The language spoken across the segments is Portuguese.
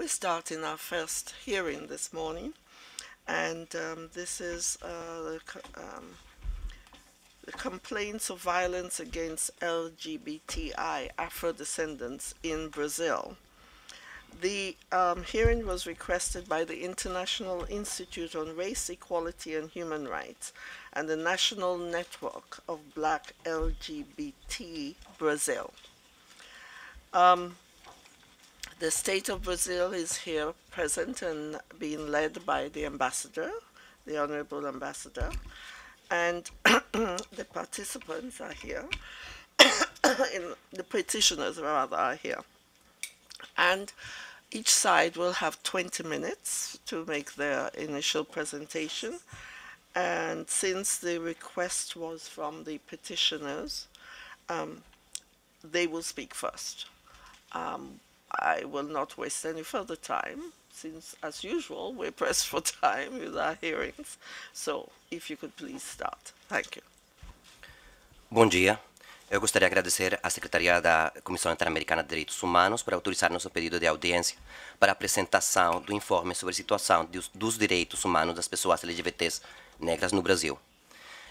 We're starting our first hearing this morning, and um, this is uh, the, um, the, complaints of violence against LGBTI Afro descendants in Brazil. The um, hearing was requested by the International Institute on Race Equality and Human Rights and the National Network of Black LGBT Brazil. Um, the state of Brazil is here present and being led by the ambassador, the honorable ambassador, and the participants are here, the petitioners rather are here. And each side will have 20 minutes to make their initial presentation. And since the request was from the petitioners, um, they will speak first. Um, I will not waste any further time since, as usual, we're pressed for time with our hearings. So, if you could please start. Thank you. Bom dia. Eu gostaria de agradecer à Secretaria da Comissão Interamericana de Direitos Humanos por autorizar nosso pedido de audiência para a apresentação do informe sobre a situação dos direitos humanos das pessoas LGBTs negras no Brasil.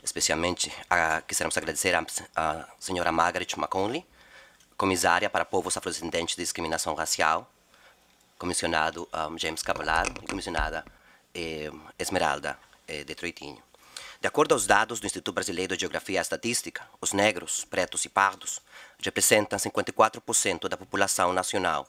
Especialmente, a, queremos agradecer à senhora Margaret McConley, comissária para povos afrodescendentes de discriminação racial, comissionado um, James Caballaro e comissionada eh, Esmeralda eh, Detroitinho. De acordo aos dados do Instituto Brasileiro de Geografia e Estatística, os negros, pretos e pardos representam 54% da população nacional.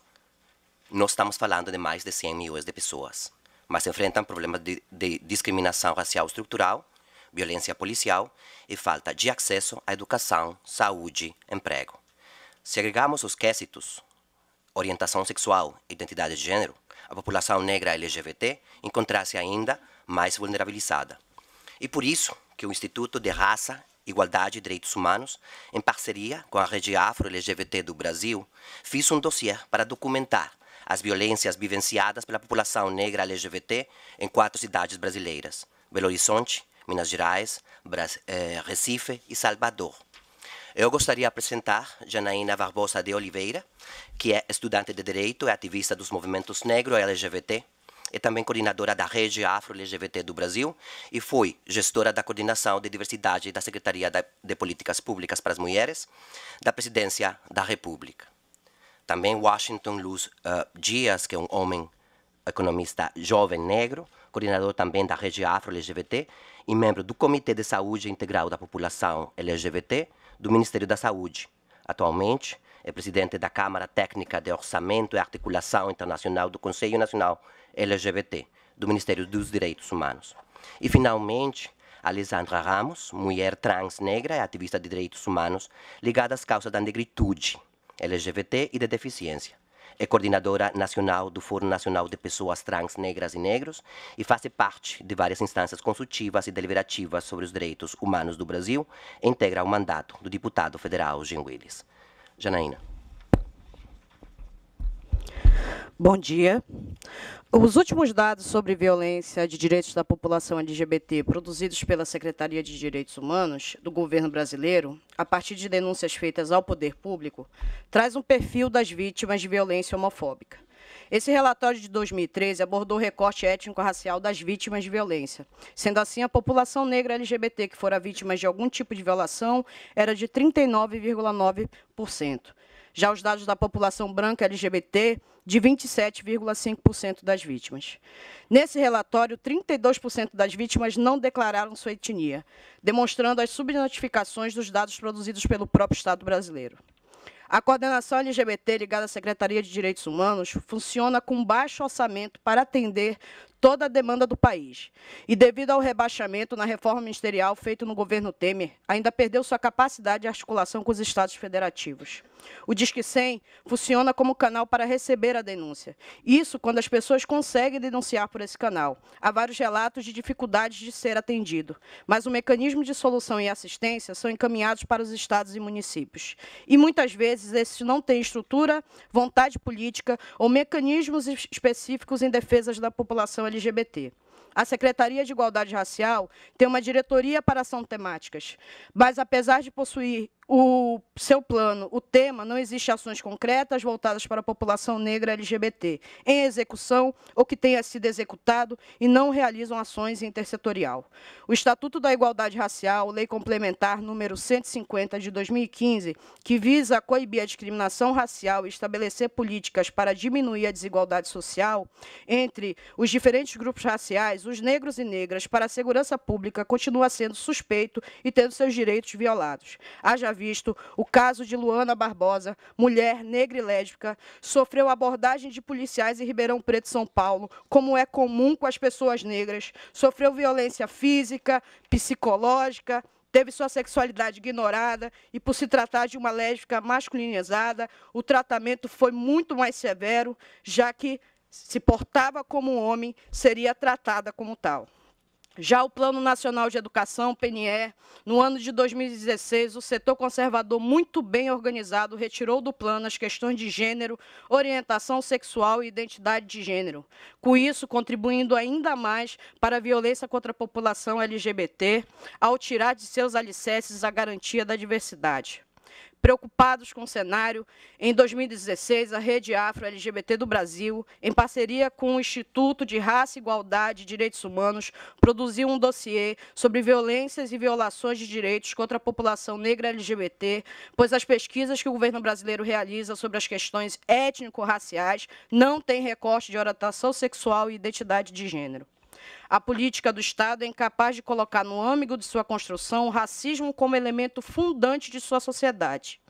Nós estamos falando de mais de 100 milhões de pessoas, mas enfrentam problemas de, de discriminação racial estrutural, violência policial e falta de acesso à educação, saúde, emprego. Se agregamos os quesitos orientação sexual, identidade de gênero, a população negra LGBT encontra-se ainda mais vulnerabilizada. E por isso que o Instituto de Raça, Igualdade e Direitos Humanos, em parceria com a Rede Afro-LGBT do Brasil, fez um dossiê para documentar as violências vivenciadas pela população negra LGBT em quatro cidades brasileiras: Belo Horizonte, Minas Gerais, eh, Recife e Salvador eu gostaria de apresentar Janaína Barbosa de Oliveira, que é estudante de Direito e é ativista dos movimentos negro e é LGBT, é também coordenadora da Rede Afro-LGBT do Brasil e foi gestora da Coordenação de Diversidade da Secretaria de Políticas Públicas para as Mulheres da Presidência da República. Também Washington Luz uh, Dias, que é um homem economista jovem negro, coordenador também da Rede Afro-LGBT e membro do Comitê de Saúde Integral da População LGBT do Ministério da Saúde. Atualmente, é presidente da Câmara Técnica de Orçamento e Articulação Internacional do Conselho Nacional LGBT, do Ministério dos Direitos Humanos. E, finalmente, Alessandra Ramos, mulher trans negra e ativista de direitos humanos, ligada às causas da negritude, LGBT e da deficiência é coordenadora nacional do Fórum Nacional de Pessoas Trans, Negras e Negros e faz parte de várias instâncias consultivas e deliberativas sobre os direitos humanos do Brasil. integra o mandato do deputado federal Jim Willis. Janaína. Bom dia. Os últimos dados sobre violência de direitos da população LGBT produzidos pela Secretaria de Direitos Humanos do governo brasileiro, a partir de denúncias feitas ao poder público, traz um perfil das vítimas de violência homofóbica. Esse relatório de 2013 abordou o recorte étnico-racial das vítimas de violência. Sendo assim, a população negra LGBT que fora vítima de algum tipo de violação era de 39,9%. Já os dados da população branca LGBT, de 27,5% das vítimas. Nesse relatório, 32% das vítimas não declararam sua etnia, demonstrando as subnotificações dos dados produzidos pelo próprio Estado brasileiro. A coordenação LGBT ligada à Secretaria de Direitos Humanos funciona com baixo orçamento para atender toda a demanda do país. E devido ao rebaixamento na reforma ministerial feito no governo Temer, ainda perdeu sua capacidade de articulação com os estados federativos. O Disque 100 funciona como canal para receber a denúncia. Isso quando as pessoas conseguem denunciar por esse canal. Há vários relatos de dificuldades de ser atendido, mas o mecanismo de solução e assistência são encaminhados para os estados e municípios. E muitas vezes esses não têm estrutura, vontade política ou mecanismos específicos em defesa da população LGBT. A Secretaria de Igualdade Racial tem uma diretoria para ação temáticas, mas apesar de possuir o seu plano, o tema, não existe ações concretas voltadas para a população negra LGBT em execução ou que tenha sido executado e não realizam ações intersetorial. O Estatuto da Igualdade Racial, Lei Complementar número 150 de 2015, que visa coibir a discriminação racial e estabelecer políticas para diminuir a desigualdade social entre os diferentes grupos raciais, os negros e negras, para a segurança pública, continua sendo suspeito e tendo seus direitos violados. Haja visto o caso de Luana Barbosa, mulher negra e lésbica, sofreu abordagem de policiais em Ribeirão Preto, São Paulo, como é comum com as pessoas negras, sofreu violência física, psicológica, teve sua sexualidade ignorada e, por se tratar de uma lésbica masculinizada, o tratamento foi muito mais severo, já que se portava como um homem, seria tratada como tal. Já o Plano Nacional de Educação, PNE, no ano de 2016, o setor conservador muito bem organizado retirou do plano as questões de gênero, orientação sexual e identidade de gênero, com isso contribuindo ainda mais para a violência contra a população LGBT, ao tirar de seus alicerces a garantia da diversidade. Preocupados com o cenário, em 2016, a Rede Afro-LGBT do Brasil, em parceria com o Instituto de Raça, Igualdade e Direitos Humanos, produziu um dossiê sobre violências e violações de direitos contra a população negra LGBT, pois as pesquisas que o governo brasileiro realiza sobre as questões étnico-raciais não têm recorte de orientação sexual e identidade de gênero. A política do Estado é incapaz de colocar no âmago de sua construção o racismo como elemento fundante de sua sociedade.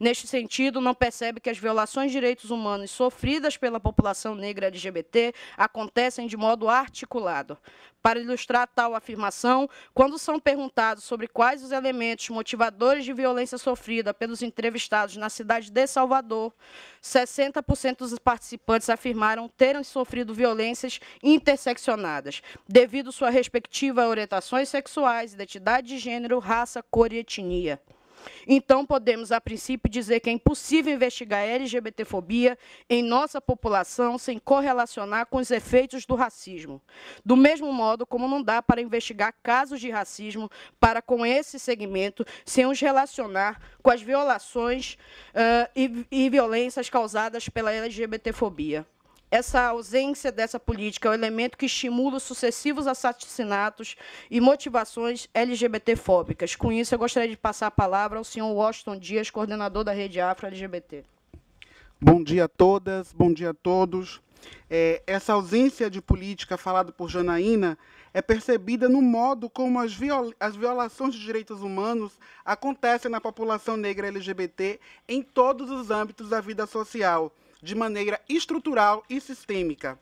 Neste sentido, não percebe que as violações de direitos humanos sofridas pela população negra LGBT acontecem de modo articulado. Para ilustrar tal afirmação, quando são perguntados sobre quais os elementos motivadores de violência sofrida pelos entrevistados na cidade de Salvador, 60% dos participantes afirmaram terem sofrido violências interseccionadas, devido sua respectiva orientações sexuais, identidade de gênero, raça, cor e etnia. Então, podemos, a princípio, dizer que é impossível investigar a LGBTfobia em nossa população sem correlacionar com os efeitos do racismo. Do mesmo modo como não dá para investigar casos de racismo para com esse segmento sem os relacionar com as violações uh, e, e violências causadas pela LGBTfobia. Essa ausência dessa política é o um elemento que estimula os sucessivos assassinatos e motivações LGBTfóbicas. Com isso, eu gostaria de passar a palavra ao senhor Washington Dias, coordenador da Rede Afro LGBT. Bom dia a todas, bom dia a todos. É, essa ausência de política falada por Janaína é percebida no modo como as, viol as violações de direitos humanos acontecem na população negra LGBT em todos os âmbitos da vida social, de maneira estrutural e sistêmica.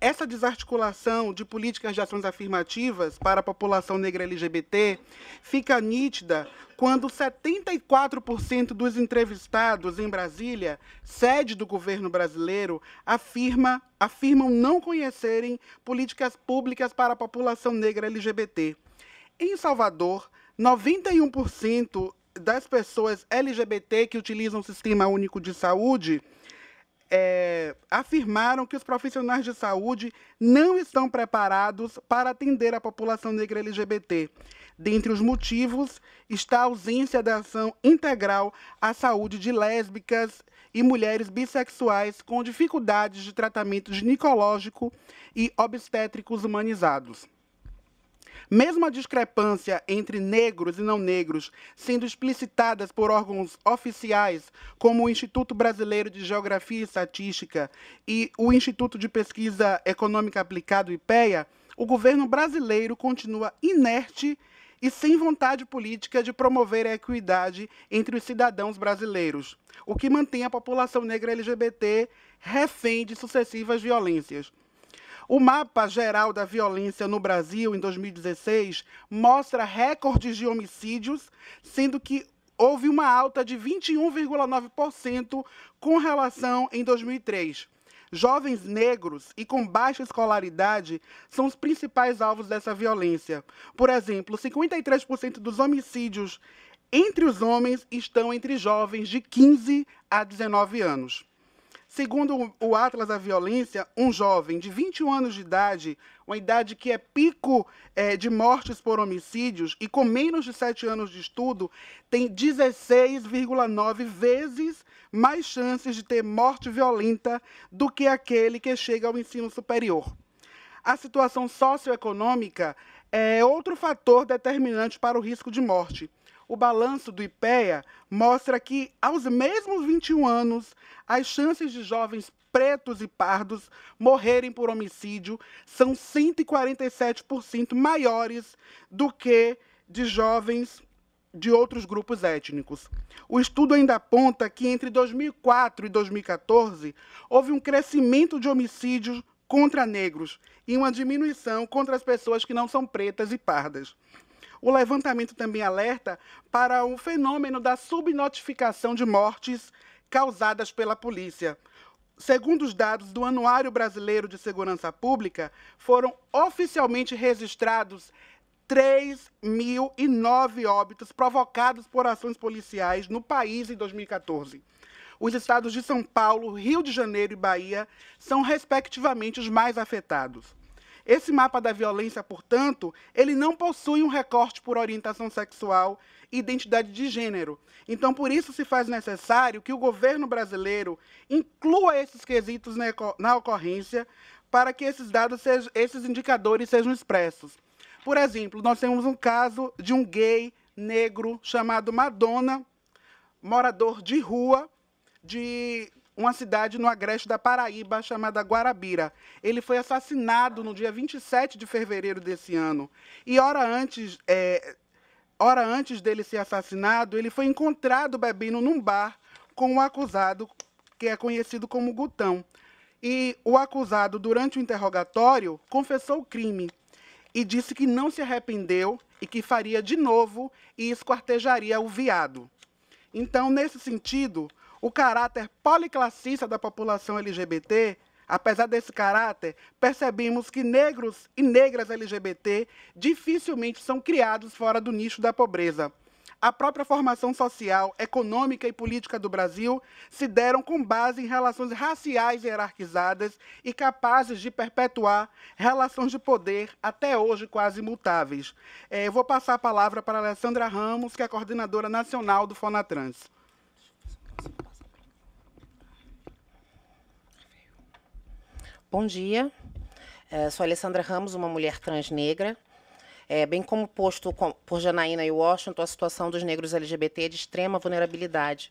Essa desarticulação de políticas de ações afirmativas para a população negra LGBT fica nítida quando 74% dos entrevistados em Brasília, sede do governo brasileiro, afirma, afirmam não conhecerem políticas públicas para a população negra LGBT. Em Salvador, 91% das pessoas LGBT que utilizam o Sistema Único de Saúde é, afirmaram que os profissionais de saúde não estão preparados para atender a população negra LGBT. Dentre os motivos está a ausência da ação integral à saúde de lésbicas e mulheres bissexuais com dificuldades de tratamento ginecológico e obstétricos humanizados. Mesmo a discrepância entre negros e não negros sendo explicitadas por órgãos oficiais, como o Instituto Brasileiro de Geografia e Estatística e o Instituto de Pesquisa Econômica Aplicada, IPEA, o governo brasileiro continua inerte e sem vontade política de promover a equidade entre os cidadãos brasileiros, o que mantém a população negra LGBT refém de sucessivas violências. O mapa geral da violência no Brasil em 2016 mostra recordes de homicídios, sendo que houve uma alta de 21,9% com relação em 2003. Jovens negros e com baixa escolaridade são os principais alvos dessa violência. Por exemplo, 53% dos homicídios entre os homens estão entre jovens de 15 a 19 anos. Segundo o Atlas da Violência, um jovem de 21 anos de idade, uma idade que é pico é, de mortes por homicídios, e com menos de 7 anos de estudo, tem 16,9 vezes mais chances de ter morte violenta do que aquele que chega ao ensino superior. A situação socioeconômica é outro fator determinante para o risco de morte o balanço do IPEA mostra que, aos mesmos 21 anos, as chances de jovens pretos e pardos morrerem por homicídio são 147% maiores do que de jovens de outros grupos étnicos. O estudo ainda aponta que entre 2004 e 2014 houve um crescimento de homicídios contra negros e uma diminuição contra as pessoas que não são pretas e pardas. O levantamento também alerta para o fenômeno da subnotificação de mortes causadas pela polícia. Segundo os dados do Anuário Brasileiro de Segurança Pública, foram oficialmente registrados 3.009 óbitos provocados por ações policiais no país em 2014. Os estados de São Paulo, Rio de Janeiro e Bahia são, respectivamente, os mais afetados. Esse mapa da violência, portanto, ele não possui um recorte por orientação sexual e identidade de gênero. Então, por isso se faz necessário que o governo brasileiro inclua esses quesitos na ocorrência para que esses dados, sejam, esses indicadores sejam expressos. Por exemplo, nós temos um caso de um gay negro chamado Madonna, morador de rua, de uma cidade no agreste da Paraíba chamada Guarabira. Ele foi assassinado no dia 27 de fevereiro desse ano. E hora antes, é, hora antes dele ser assassinado, ele foi encontrado bebendo num bar com o um acusado, que é conhecido como Gutão. E o acusado, durante o interrogatório, confessou o crime e disse que não se arrependeu e que faria de novo e esquartejaria o viado. Então, nesse sentido, o caráter policlassista da população LGBT Apesar desse caráter, percebemos que negros e negras LGBT dificilmente são criados fora do nicho da pobreza. A própria formação social, econômica e política do Brasil se deram com base em relações raciais hierarquizadas e capazes de perpetuar relações de poder até hoje quase imutáveis. É, eu vou passar a palavra para a Alessandra Ramos, que é coordenadora nacional do Fonatrans. Bom dia. É, sou Alessandra Ramos, uma mulher trans negra. É, bem como posto por Janaína e Washington, a situação dos negros LGBT é de extrema vulnerabilidade.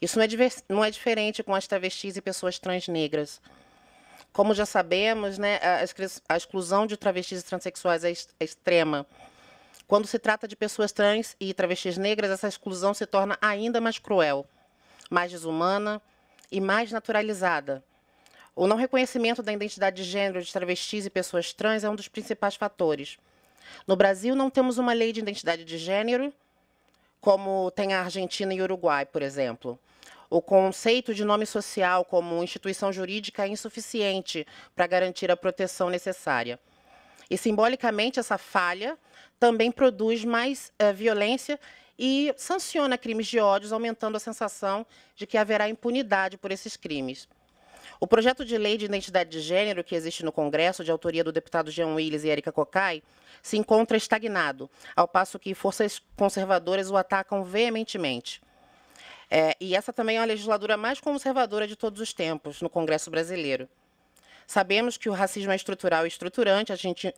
Isso não é, não é diferente com as travestis e pessoas trans negras. Como já sabemos, né, a, a exclusão de travestis e transexuais é, é extrema. Quando se trata de pessoas trans e travestis negras, essa exclusão se torna ainda mais cruel, mais desumana e mais naturalizada o não reconhecimento da identidade de gênero de travestis e pessoas trans é um dos principais fatores. No Brasil, não temos uma lei de identidade de gênero, como tem a Argentina e Uruguai, por exemplo. O conceito de nome social como instituição jurídica é insuficiente para garantir a proteção necessária. E simbolicamente, essa falha também produz mais uh, violência e sanciona crimes de ódio, aumentando a sensação de que haverá impunidade por esses crimes. O projeto de lei de identidade de gênero que existe no Congresso, de autoria do deputado Jean Willis e Érica Cocai, se encontra estagnado, ao passo que forças conservadoras o atacam veementemente. É, e essa também é a legislatura mais conservadora de todos os tempos no Congresso brasileiro. Sabemos que o racismo é estrutural e estruturante,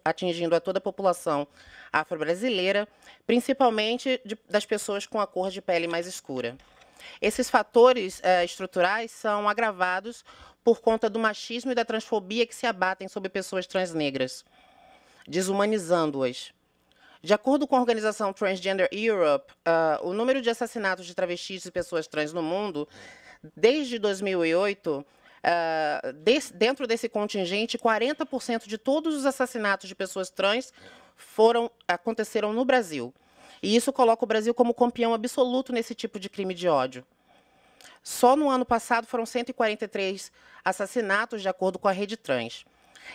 atingindo a toda a população afro-brasileira, principalmente de, das pessoas com a cor de pele mais escura. Esses fatores é, estruturais são agravados por conta do machismo e da transfobia que se abatem sobre pessoas trans negras, desumanizando-as. De acordo com a organização Transgender Europe, uh, o número de assassinatos de travestis e pessoas trans no mundo, desde 2008, uh, ah, des, dentro desse contingente, 40% de todos os assassinatos de pessoas trans foram aconteceram no Brasil. E isso coloca o Brasil como campeão absoluto nesse tipo de crime de ódio. Só no ano passado foram 143 assassinatos, de acordo com a Rede Trans.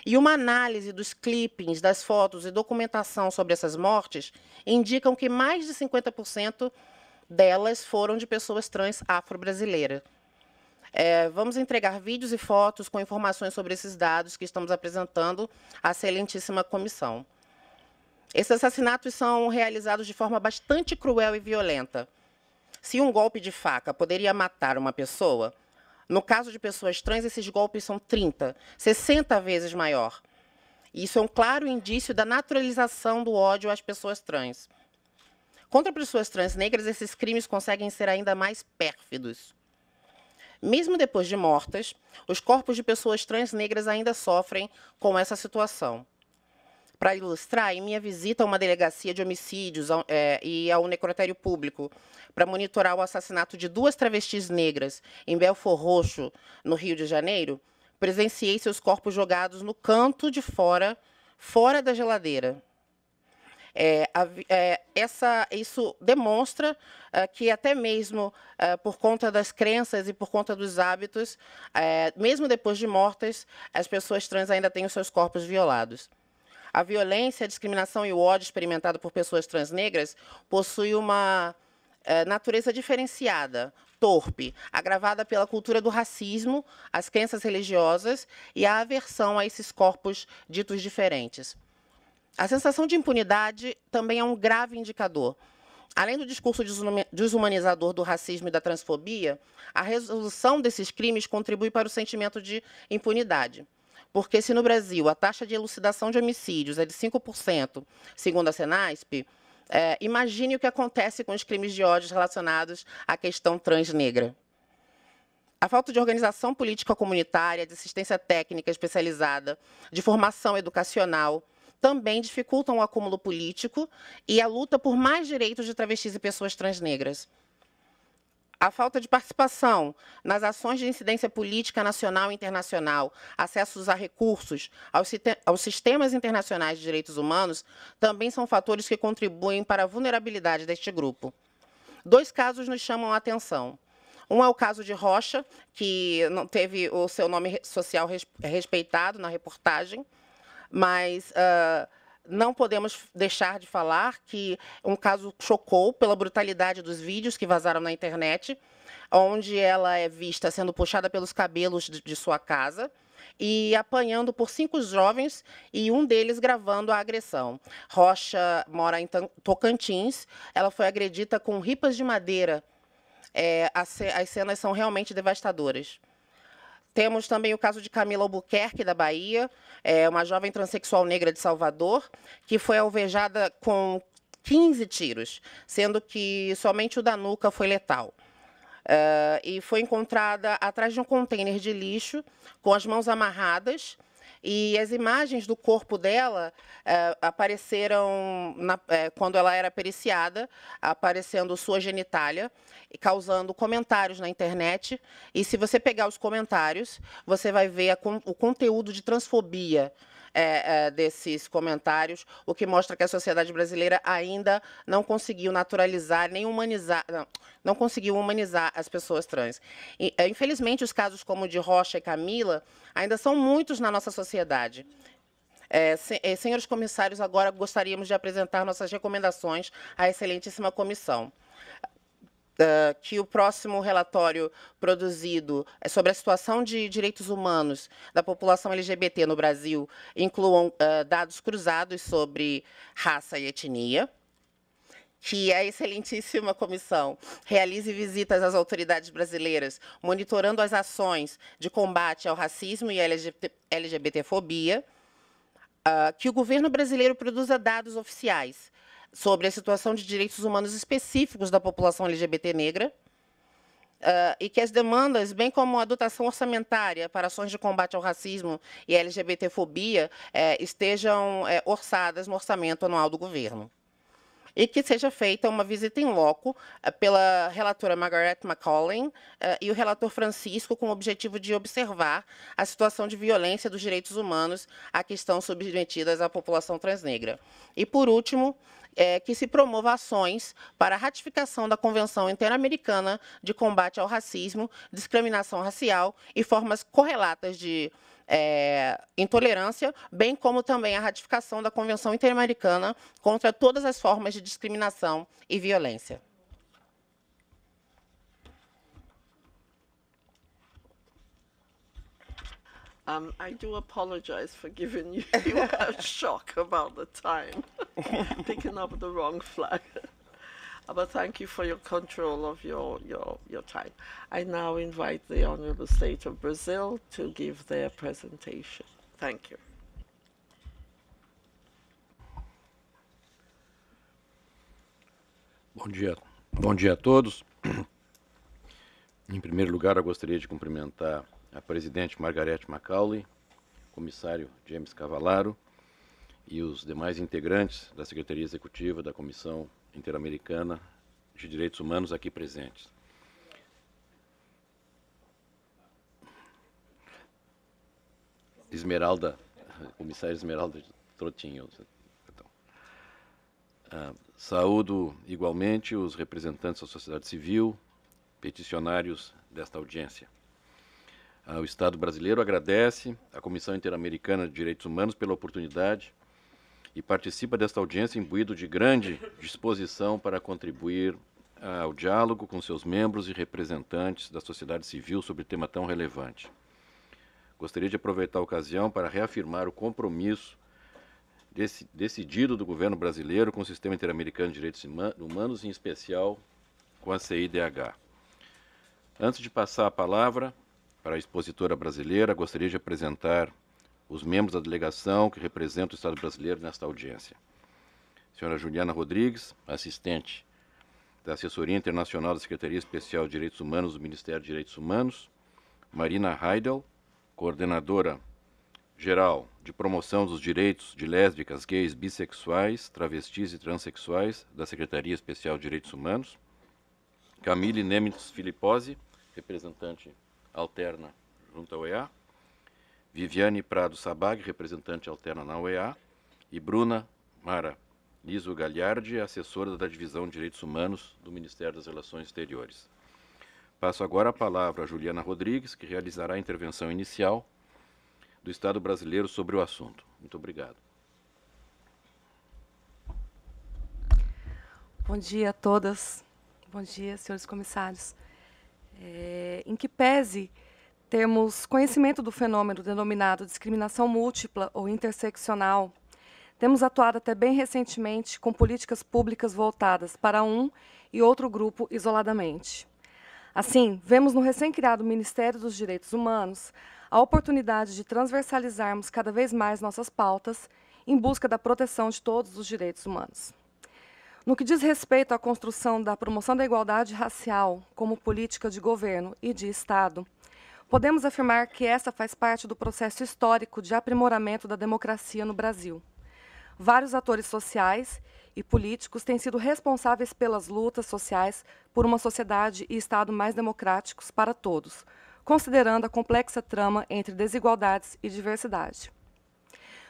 E uma análise dos clippings, das fotos e documentação sobre essas mortes indicam que mais de 50% delas foram de pessoas trans afro-brasileiras. É, vamos entregar vídeos e fotos com informações sobre esses dados que estamos apresentando à excelentíssima comissão. Esses assassinatos são realizados de forma bastante cruel e violenta. Se um golpe de faca poderia matar uma pessoa, no caso de pessoas trans, esses golpes são 30, 60 vezes maior. Isso é um claro indício da naturalização do ódio às pessoas trans. Contra pessoas trans negras, esses crimes conseguem ser ainda mais pérfidos. Mesmo depois de mortas, os corpos de pessoas trans negras ainda sofrem com essa situação. Para ilustrar, em minha visita a uma delegacia de homicídios é, e ao necrotério público, para monitorar o assassinato de duas travestis negras em Belfor Roxo, no Rio de Janeiro, presenciei seus corpos jogados no canto de fora, fora da geladeira. É, a, é, essa, isso demonstra é, que até mesmo é, por conta das crenças e por conta dos hábitos, é, mesmo depois de mortas, as pessoas trans ainda têm os seus corpos violados. A violência, a discriminação e o ódio experimentado por pessoas transnegras possui uma é, natureza diferenciada, torpe, agravada pela cultura do racismo, as crenças religiosas e a aversão a esses corpos ditos diferentes. A sensação de impunidade também é um grave indicador. Além do discurso desumanizador do racismo e da transfobia, a resolução desses crimes contribui para o sentimento de impunidade. Porque se no Brasil a taxa de elucidação de homicídios é de 5%, segundo a Senasp, é, imagine o que acontece com os crimes de ódio relacionados à questão trans negra. A falta de organização política comunitária, de assistência técnica especializada, de formação educacional, também dificultam o acúmulo político e a luta por mais direitos de travestis e pessoas transnegras. negras. A falta de participação nas ações de incidência política nacional e internacional, acessos a recursos, aos, aos, sistemas internacionais de direitos humanos, também são fatores que contribuem para a vulnerabilidade deste grupo. Dois casos nos chamam a atenção. Um é o caso de Rocha, que não teve o seu nome social respeitado na reportagem, mas. Uh, não podemos deixar de falar que um caso chocou pela brutalidade dos vídeos que vazaram na internet, onde ela é vista sendo puxada pelos cabelos de, de sua casa e apanhando por cinco jovens e um deles gravando a agressão. Rocha mora em Tocantins, ela foi agredida com ripas de madeira. É, as cenas são realmente devastadoras. Temos também o caso de Camila Albuquerque, da Bahia, é, uma jovem transexual negra de Salvador, que foi alvejada com 15 tiros, sendo que somente o da nuca foi letal. Uh, e foi encontrada atrás de um container de lixo, com as mãos amarradas, e as imagens do corpo dela é, apareceram na, é, quando ela era periciada, aparecendo sua genitália e causando comentários na internet. E se você pegar os comentários, você vai ver a, o conteúdo de transfobia é, é, desses comentários, o que mostra que a sociedade brasileira ainda não conseguiu naturalizar nem humanizar, não, não conseguiu humanizar as pessoas trans. E, é, infelizmente, os casos como o de Rocha e Camila ainda são muitos na nossa sociedade. É, é senhores comissários, agora gostaríamos de apresentar nossas recomendações à excelentíssima comissão que o próximo relatório produzido é sobre a situação de direitos humanos da população LGBT no Brasil incluam uh, dados cruzados sobre raça e etnia. Que a excelentíssima comissão realize visitas às autoridades brasileiras, monitorando as ações de combate ao racismo e LGBT, LGBTfobia. Uh, que o governo brasileiro produza dados oficiais sobre a situação de direitos humanos específicos da população LGBT negra uh, e que as demandas, bem como a dotação orçamentária para ações de combate ao racismo e à LGBTfobia, uh, eh, estejam uh, orçadas no orçamento anual do governo e que seja feita uma visita em loco eh, pela relatora Margaret McCollin eh, e o relator Francisco com o objetivo de observar a situação de violência dos direitos humanos a que estão submetidas a população transnegra. E, por último, é, que se promova ações para a ratificação da Convenção Interamericana de Combate ao Racismo, Discriminação Racial e formas correlatas de é, intolerância, bem como também a ratificação da Convenção Interamericana contra todas as formas de discriminação e violência. Um, I do apologize for giving you a shock about the time, picking up the wrong flag. But thank you for your control of your, your, your time. I now invite the Honorable State of Brazil to give their presentation. Thank you. Bom dia. Bom dia a todos. Em primeiro lugar, eu gostaria de cumprimentar a presidente Margarete Macaulay, comissário James Cavalaro e os demais integrantes da Secretaria Executiva da Comissão Interamericana de Direitos Humanos aqui presentes. Esmeralda, comissária Esmeralda Trotinho. Então. Ah, saúdo igualmente os representantes da sociedade civil, peticionários desta audiência. Ah, o Estado brasileiro agradece à Comissão Interamericana de Direitos Humanos pela oportunidade e participa desta audiência imbuído de grande disposição para contribuir ah, ao diálogo com seus membros e representantes da sociedade civil sobre tema tão relevante. Gostaria de aproveitar a ocasião para reafirmar o compromisso decidido do governo brasileiro com o Sistema Interamericano de Direitos Humanos, em especial com a CIDH. Antes de passar a palavra para a expositora brasileira, gostaria de apresentar os membros da delegação que representam o Estado brasileiro nesta audiência. Senhora Juliana Rodrigues, assistente da Assessoria Internacional da Secretaria Especial de Direitos Humanos do Ministério de Direitos Humanos. Marina Heidel, coordenadora geral de promoção dos direitos de lésbicas, gays, bissexuais, travestis e transexuais da Secretaria Especial de Direitos Humanos. Camille Nemitz Filipose, representante alterna junto ao EA. Viviane Prado Sabag, representante alterna na OEA, e Bruna Mara Liso Gagliardi, assessora da Divisão de Direitos Humanos do Ministério das Relações Exteriores. Passo agora a palavra a Juliana Rodrigues, que realizará a intervenção inicial do Estado brasileiro sobre o assunto. Muito obrigado. Bom dia a todas. Bom dia, senhores comissários. É, em que pese temos conhecimento do fenômeno denominado discriminação múltipla ou interseccional. Temos atuado até bem recentemente com políticas públicas voltadas para um e outro grupo isoladamente. Assim, vemos no recém-criado Ministério dos Direitos Humanos a oportunidade de transversalizarmos cada vez mais nossas pautas em busca da proteção de todos os direitos humanos. No que diz respeito à construção da promoção da igualdade racial como política de governo e de Estado, Podemos afirmar que essa faz parte do processo histórico de aprimoramento da democracia no Brasil. Vários atores sociais e políticos têm sido responsáveis pelas lutas sociais por uma sociedade e Estado mais democráticos para todos, considerando a complexa trama entre desigualdades e diversidade.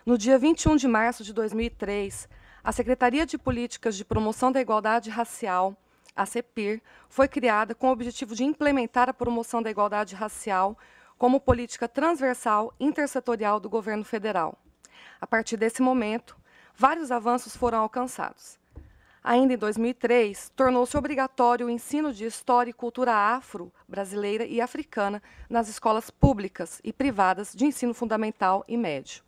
No dia 21 de março de 2003, a Secretaria de Políticas de Promoção da Igualdade Racial a CEPIR, foi criada com o objetivo de implementar a promoção da igualdade racial como política transversal intersetorial do governo federal. A partir desse momento, vários avanços foram alcançados. Ainda em 2003, tornou-se obrigatório o ensino de história e cultura afro-brasileira e africana nas escolas públicas e privadas de ensino fundamental e médio.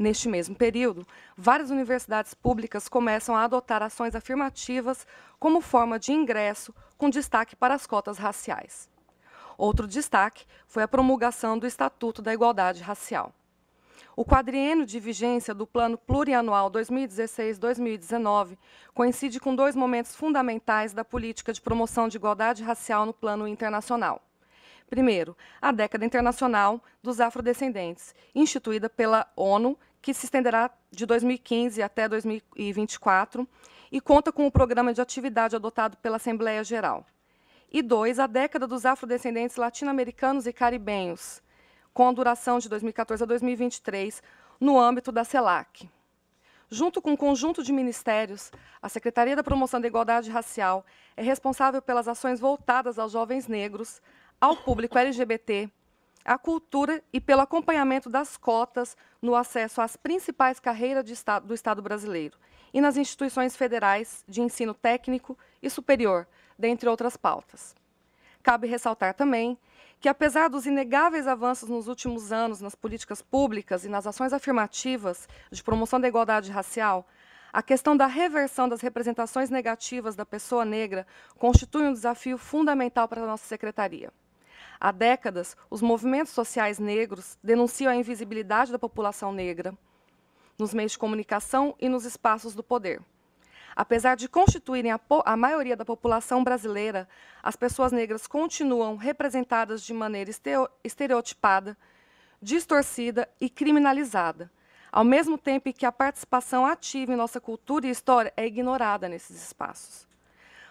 Neste mesmo período, várias universidades públicas começam a adotar ações afirmativas como forma de ingresso, com destaque para as cotas raciais. Outro destaque foi a promulgação do Estatuto da Igualdade Racial. O quadriênio de vigência do Plano Plurianual 2016-2019 coincide com dois momentos fundamentais da política de promoção de igualdade racial no plano internacional. Primeiro, a Década Internacional dos Afrodescendentes, instituída pela ONU que se estenderá de 2015 até 2024 e conta com o programa de atividade adotado pela Assembleia Geral. E dois, a década dos afrodescendentes latino-americanos e caribenhos, com a duração de 2014 a 2023, no âmbito da CELAC. Junto com um conjunto de ministérios, a Secretaria da Promoção da Igualdade Racial é responsável pelas ações voltadas aos jovens negros, ao público LGBT a cultura e pelo acompanhamento das cotas no acesso às principais carreiras estado, do Estado brasileiro e nas instituições federais de ensino técnico e superior, dentre outras pautas. Cabe ressaltar também que, apesar dos inegáveis avanços nos últimos anos nas políticas públicas e nas ações afirmativas de promoção da igualdade racial, a questão da reversão das representações negativas da pessoa negra constitui um desafio fundamental para a nossa secretaria. Há décadas, os movimentos sociais negros denunciam a invisibilidade da população negra nos meios de comunicação e nos espaços do poder. Apesar de constituírem a, a, maioria da população brasileira, as pessoas negras continuam representadas de maneira estereotipada, distorcida e criminalizada, ao mesmo tempo que a participação ativa em nossa cultura e história é ignorada nesses espaços.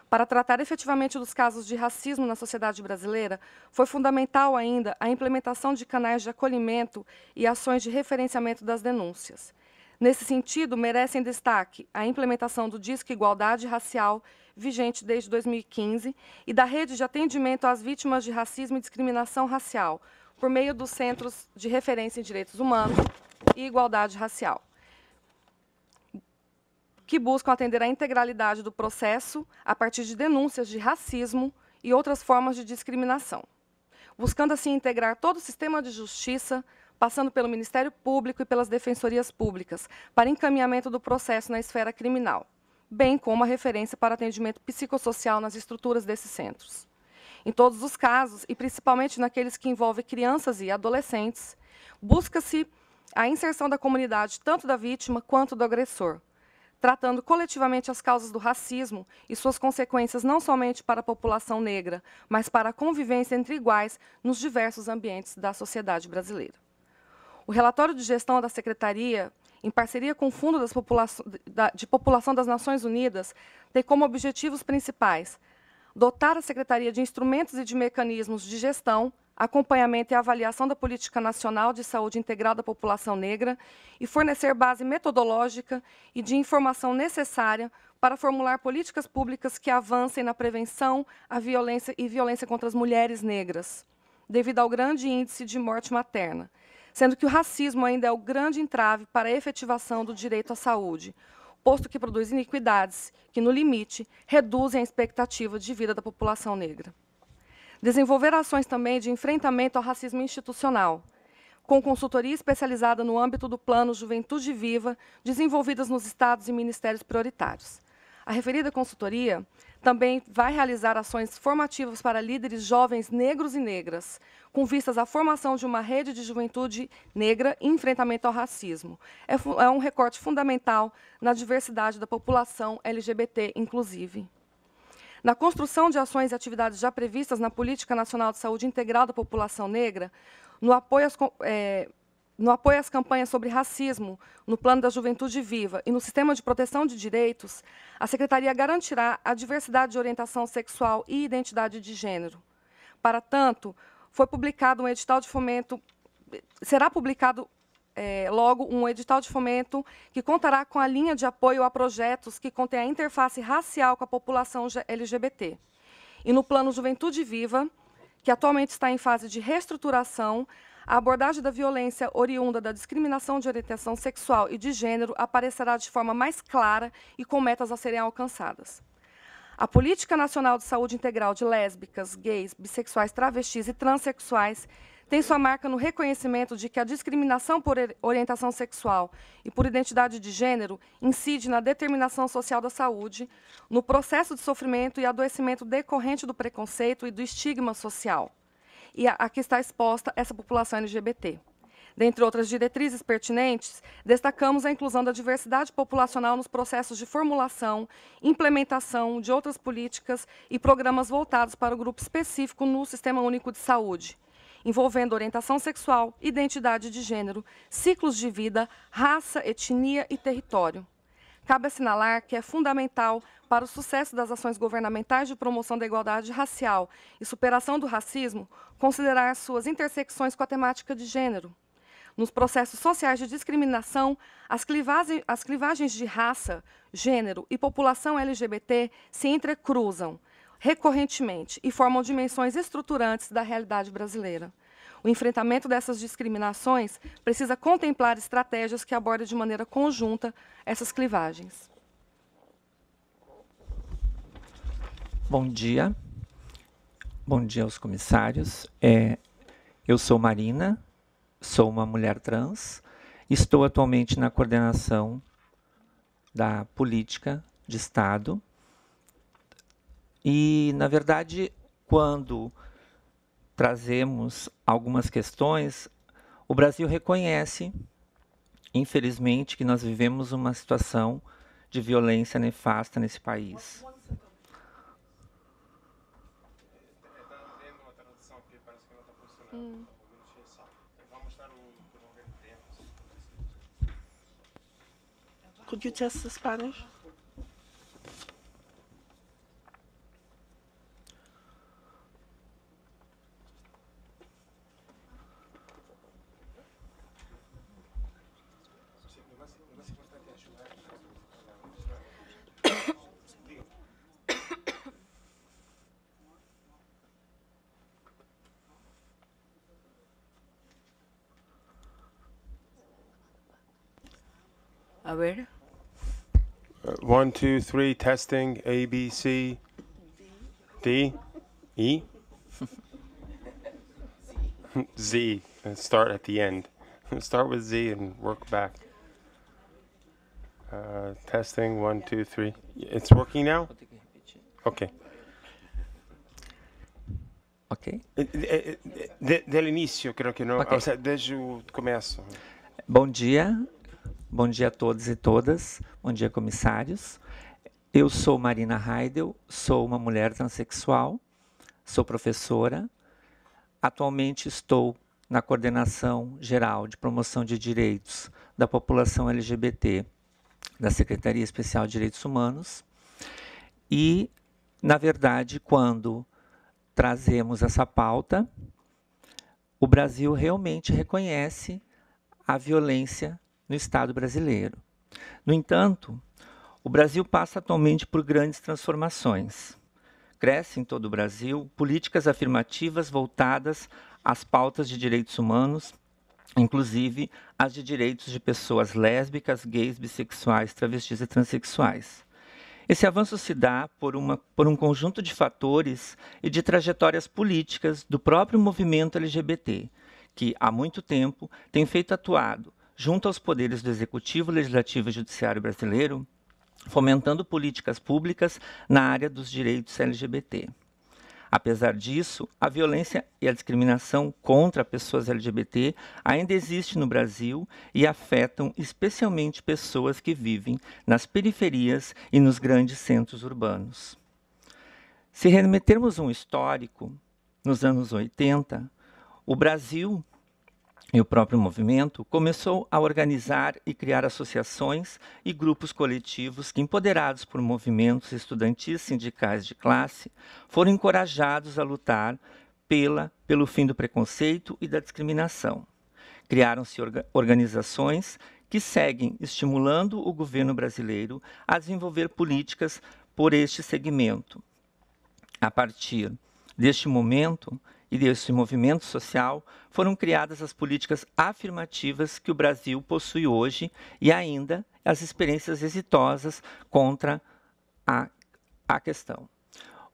Para tratar efetivamente dos casos de racismo na sociedade brasileira, foi fundamental ainda a implementação de canais de acolhimento e ações de referenciamento das denúncias. Nesse sentido, merecem destaque a implementação do Disque Igualdade Racial, vigente desde 2015, e da Rede de Atendimento às Vítimas de Racismo e Discriminação Racial, por meio dos Centros de Referência em Direitos Humanos e Igualdade Racial que buscam atender à integralidade do processo a partir de denúncias de racismo e outras formas de discriminação, buscando assim integrar todo o sistema de justiça, passando pelo Ministério Público e pelas defensorias públicas, para encaminhamento do processo na esfera criminal, bem como a referência para atendimento psicossocial nas estruturas desses centros. Em todos os casos, e principalmente naqueles que envolvem crianças e adolescentes, busca-se a inserção da comunidade tanto da vítima quanto do agressor, tratando coletivamente as causas do racismo e suas consequências não somente para a população negra, mas para a convivência entre iguais nos diversos ambientes da sociedade brasileira. O relatório de gestão da Secretaria, em parceria com o Fundo da, de População das Nações Unidas, tem como objetivos principais dotar a Secretaria de instrumentos e de mecanismos de gestão, acompanhamento e avaliação da Política Nacional de Saúde Integral da População Negra e fornecer base metodológica e de informação necessária para formular políticas públicas que avancem na prevenção à violência e violência contra as mulheres negras, devido ao grande índice de morte materna, sendo que o racismo ainda é o grande entrave para a efetivação do direito à saúde, posto que produz iniquidades que, no limite, reduzem a expectativa de vida da população negra. Desenvolver ações também de enfrentamento ao racismo institucional, com consultoria especializada no âmbito do Plano Juventude Viva, desenvolvidas nos estados e ministérios prioritários. A referida consultoria também vai realizar ações formativas para líderes jovens negros e negras, com vistas à formação de uma rede de juventude negra e enfrentamento ao racismo. É, é, um recorte fundamental na diversidade da população LGBT, inclusive. Na construção de ações e atividades já previstas na Política Nacional de Saúde Integral da População Negra, no apoio às, é, no apoio às campanhas sobre racismo, no Plano da Juventude Viva e no Sistema de Proteção de Direitos, a Secretaria garantirá a diversidade de orientação sexual e identidade de gênero. Para tanto, foi publicado um edital de fomento será publicado é, logo um edital de fomento que contará com a linha de apoio a projetos que contém a interface racial com a população LGBT. E no plano Juventude Viva, que atualmente está em fase de reestruturação, a abordagem da violência oriunda da discriminação de orientação sexual e de gênero aparecerá de forma mais clara e com metas a serem alcançadas. A Política Nacional de Saúde Integral de Lésbicas, Gays, Bissexuais, Travestis e Transsexuais tem sua marca no reconhecimento de que a discriminação por orientação sexual e por identidade de gênero incide na determinação social da saúde, no processo de sofrimento e adoecimento decorrente do preconceito e do estigma social. E aqui está exposta essa população LGBT. Dentre outras diretrizes pertinentes, destacamos a inclusão da diversidade populacional nos processos de formulação, implementação de outras políticas e programas voltados para o grupo específico no Sistema Único de Saúde envolvendo orientação sexual, identidade de gênero, ciclos de vida, raça, etnia e território. Cabe assinalar que é fundamental para o sucesso das ações governamentais de promoção da igualdade racial e superação do racismo considerar suas intersecções com a temática de gênero. Nos processos sociais de discriminação, as, as clivagens de raça, gênero e população LGBT se entrecruzam, recorrentemente e formam dimensões estruturantes da realidade brasileira. O enfrentamento dessas discriminações precisa contemplar estratégias que abordem de maneira conjunta essas clivagens. Bom dia. Bom dia aos comissários. É, eu sou Marina, sou uma mulher trans, estou atualmente na coordenação da política de Estado e, na verdade, quando trazemos algumas questões, o Brasil reconhece, infelizmente, que nós vivemos uma situação de violência nefasta nesse país. Could you test the Spanish? A ver. Uh, one, two, three, testing, A, B, C, D, E, Z, and start at the end. start with Z and work back. Uh, testing, one, two, three. It's working now? Okay. Ok. Eh, eh, eh, Dell'inizio, credo che no. Okay. O sea, desde o começo. Bom dia. Bom dia a todos e todas. Bom dia, comissários. Eu sou Marina Heidel, sou uma mulher transexual, sou professora. Atualmente estou na Coordenação Geral de Promoção de Direitos da População LGBT da Secretaria Especial de Direitos Humanos. E, na verdade, quando trazemos essa pauta, o Brasil realmente reconhece a violência no Estado brasileiro. No entanto, o Brasil passa atualmente por grandes transformações. Cresce em todo o Brasil políticas afirmativas voltadas às pautas de direitos humanos, inclusive as de direitos de pessoas lésbicas, gays, bissexuais, travestis e transexuais. Esse avanço se dá por, uma, por um conjunto de fatores e de trajetórias políticas do próprio movimento LGBT, que há muito tempo tem feito atuado junto aos poderes do Executivo, Legislativo e Judiciário brasileiro, fomentando políticas públicas na área dos direitos LGBT. Apesar disso, a violência e a discriminação contra pessoas LGBT ainda existe no Brasil e afetam especialmente pessoas que vivem nas periferias e nos grandes centros urbanos. Se remetermos um histórico, nos anos 80, o Brasil e o próprio movimento começou a organizar e criar associações e grupos coletivos que, empoderados por movimentos estudantis sindicais de classe, foram encorajados a lutar pela, pelo fim do preconceito e da discriminação. Criaram-se orga organizações que seguem estimulando o governo brasileiro a desenvolver políticas por este segmento. A partir deste momento, e desse movimento social foram criadas as políticas afirmativas que o Brasil possui hoje e ainda as experiências exitosas contra a, a questão.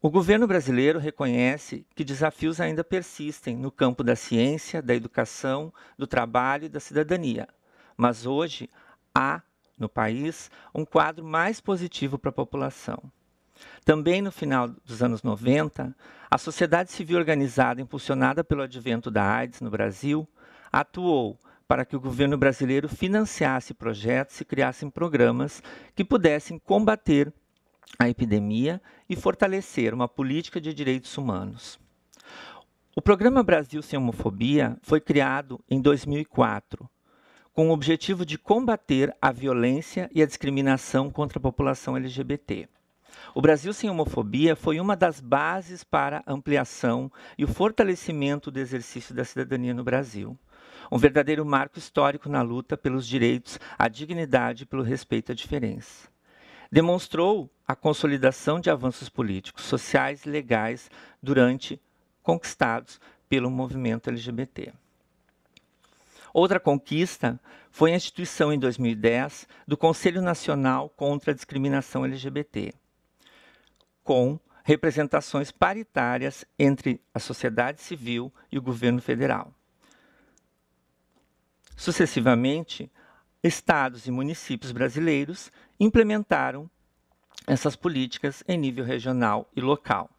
O governo brasileiro reconhece que desafios ainda persistem no campo da ciência, da educação, do trabalho e da cidadania. Mas hoje há, no país, um quadro mais positivo para a população. Também no final dos anos 90, a sociedade civil organizada, impulsionada pelo advento da AIDS no Brasil, atuou para que o governo brasileiro financiasse projetos e criassem programas que pudessem combater a epidemia e fortalecer uma política de direitos humanos. O Programa Brasil Sem Homofobia foi criado em 2004, com o objetivo de combater a violência e a discriminação contra a população LGBT. O Brasil sem homofobia foi uma das bases para a ampliação e o fortalecimento do exercício da cidadania no Brasil. Um verdadeiro marco histórico na luta pelos direitos à dignidade e pelo respeito à diferença. Demonstrou a consolidação de avanços políticos, sociais e legais durante conquistados pelo movimento LGBT. Outra conquista foi a instituição, em 2010, do Conselho Nacional contra a Discriminação LGBT, com representações paritárias entre a sociedade civil e o governo federal. Sucessivamente, estados e municípios brasileiros implementaram essas políticas em nível regional e local.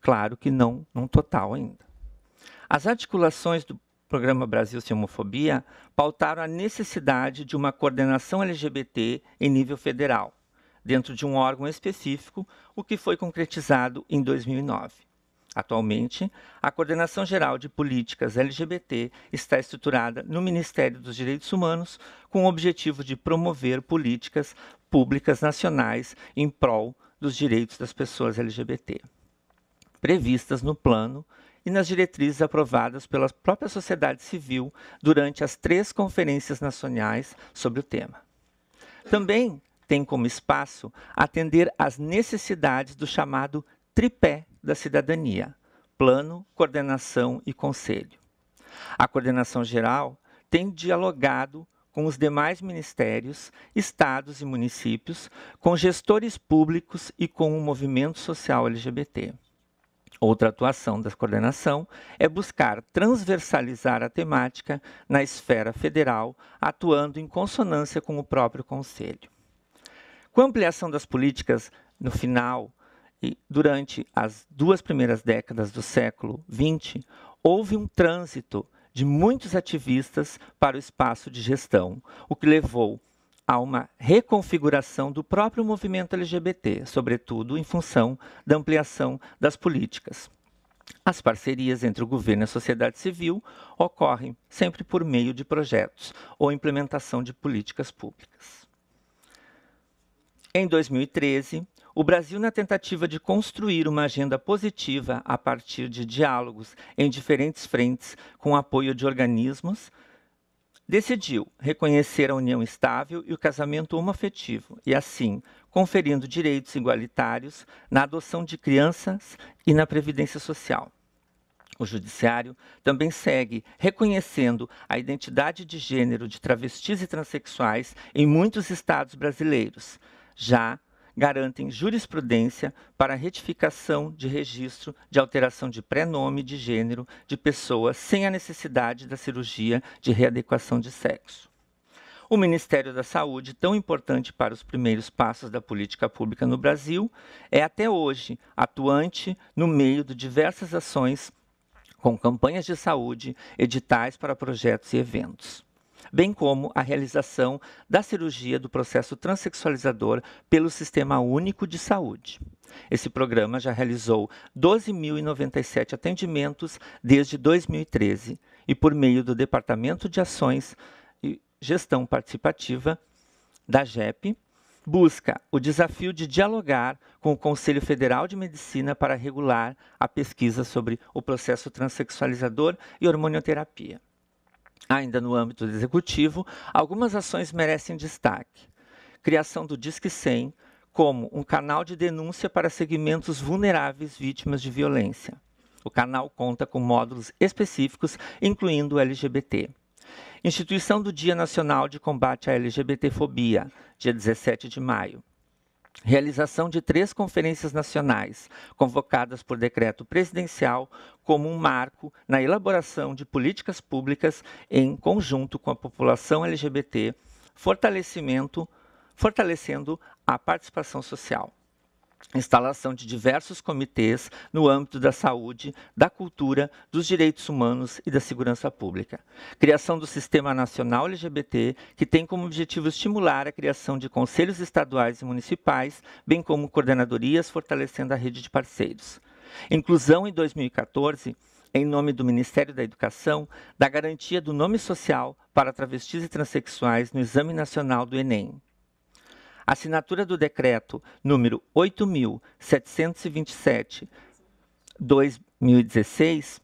Claro que não num total ainda. As articulações do Programa Brasil Sem Homofobia pautaram a necessidade de uma coordenação LGBT em nível federal, dentro de um órgão específico, o que foi concretizado em 2009. Atualmente, a Coordenação Geral de Políticas LGBT está estruturada no Ministério dos Direitos Humanos com o objetivo de promover políticas públicas nacionais em prol dos direitos das pessoas LGBT, previstas no plano e nas diretrizes aprovadas pela própria sociedade civil durante as três conferências nacionais sobre o tema. Também tem como espaço atender às necessidades do chamado tripé da cidadania: plano, coordenação e conselho. A coordenação geral tem dialogado com os demais ministérios, estados e municípios, com gestores públicos e com o movimento social LGBT. Outra atuação da coordenação é buscar transversalizar a temática na esfera federal, atuando em consonância com o próprio Conselho. Com a ampliação das políticas no final e durante as duas primeiras décadas do século XX, houve um trânsito de muitos ativistas para o espaço de gestão, o que levou a uma reconfiguração do próprio movimento LGBT, sobretudo em função da ampliação das políticas. As parcerias entre o governo e a sociedade civil ocorrem sempre por meio de projetos ou implementação de políticas públicas. Em 2013, o Brasil, na tentativa de construir uma agenda positiva a partir de diálogos em diferentes frentes com apoio de organismos, decidiu reconhecer a união estável e o casamento homoafetivo e, assim, conferindo direitos igualitários na adoção de crianças e na previdência social. O Judiciário também segue reconhecendo a identidade de gênero de travestis e transexuais em muitos estados brasileiros, já garantem jurisprudência para retificação de registro de alteração de prenome de gênero de pessoa sem a necessidade da cirurgia de readequação de sexo. O Ministério da Saúde, tão importante para os primeiros passos da política pública no Brasil, é até hoje atuante no meio de diversas ações com campanhas de saúde, editais para projetos e eventos bem como a realização da cirurgia do processo transexualizador pelo Sistema Único de Saúde. Esse programa já realizou 12.097 atendimentos desde 2013 e, por meio do Departamento de Ações e Gestão Participativa da JEP, busca o desafio de dialogar com o Conselho Federal de Medicina para regular a pesquisa sobre o processo transexualizador e hormonioterapia. Ainda no âmbito do executivo, algumas ações merecem destaque. Criação do Disque 100 como um canal de denúncia para segmentos vulneráveis vítimas de violência. O canal conta com módulos específicos, incluindo o LGBT. Instituição do Dia Nacional de Combate à LGBTfobia, dia 17 de maio. Realização de três conferências nacionais, convocadas por decreto presidencial, como um marco na elaboração de políticas públicas em conjunto com a população LGBT, fortalecimento, fortalecendo a participação social. Instalação de diversos comitês no âmbito da saúde, da cultura, dos direitos humanos e da segurança pública. Criação do Sistema Nacional LGBT, que tem como objetivo estimular a criação de conselhos estaduais e municipais, bem como coordenadorias, fortalecendo a rede de parceiros Inclusão em 2014, em nome do Ministério da Educação, da garantia do nome social para travestis e transexuais no Exame Nacional do Enem. Assinatura do decreto número 8727 2016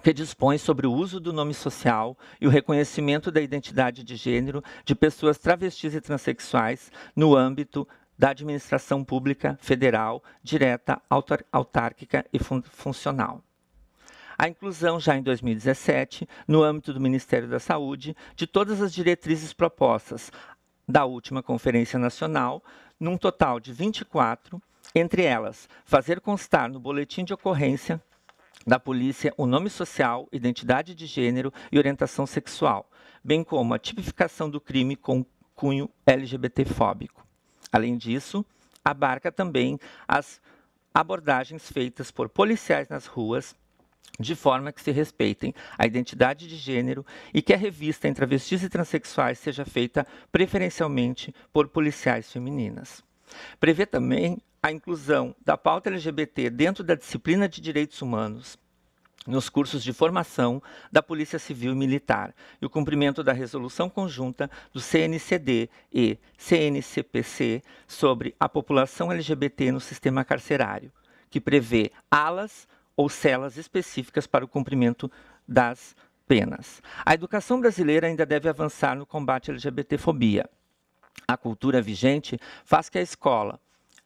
que dispõe sobre o uso do nome social e o reconhecimento da identidade de gênero de pessoas travestis e transexuais no âmbito da administração pública federal, direta, autárquica e fun funcional. A inclusão, já em 2017, no âmbito do Ministério da Saúde, de todas as diretrizes propostas da última Conferência Nacional, num total de 24, entre elas, fazer constar no boletim de ocorrência da polícia o nome social, identidade de gênero e orientação sexual, bem como a tipificação do crime com cunho LGBTfóbico. Além disso, abarca também as abordagens feitas por policiais nas ruas de forma que se respeitem a identidade de gênero e que a revista em travestis e transexuais seja feita preferencialmente por policiais femininas. Prevê também a inclusão da pauta LGBT dentro da disciplina de direitos humanos, nos cursos de formação da Polícia Civil e Militar e o cumprimento da resolução conjunta do CNCD e CNCPC sobre a população LGBT no sistema carcerário, que prevê alas ou celas específicas para o cumprimento das penas. A educação brasileira ainda deve avançar no combate à LGBTfobia. A cultura vigente faz que a escola,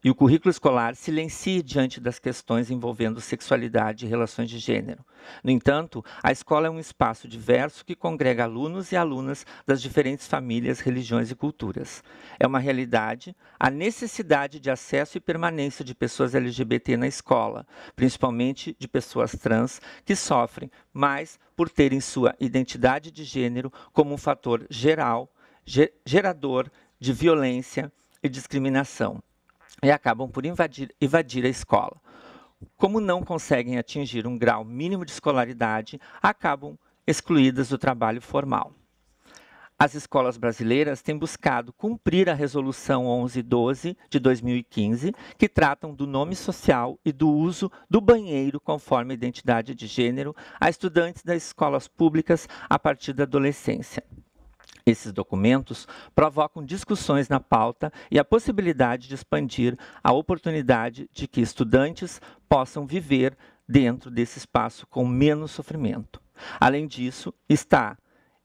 e o currículo escolar silencia diante das questões envolvendo sexualidade e relações de gênero. No entanto, a escola é um espaço diverso que congrega alunos e alunas das diferentes famílias, religiões e culturas. É uma realidade a necessidade de acesso e permanência de pessoas LGBT na escola, principalmente de pessoas trans, que sofrem mais por terem sua identidade de gênero como um fator geral, gerador de violência e discriminação e acabam por invadir, invadir a escola. Como não conseguem atingir um grau mínimo de escolaridade, acabam excluídas do trabalho formal. As escolas brasileiras têm buscado cumprir a Resolução 1112 de 2015, que tratam do nome social e do uso do banheiro conforme identidade de gênero a estudantes das escolas públicas a partir da adolescência. Esses documentos provocam discussões na pauta e a possibilidade de expandir a oportunidade de que estudantes possam viver dentro desse espaço com menos sofrimento. Além disso, está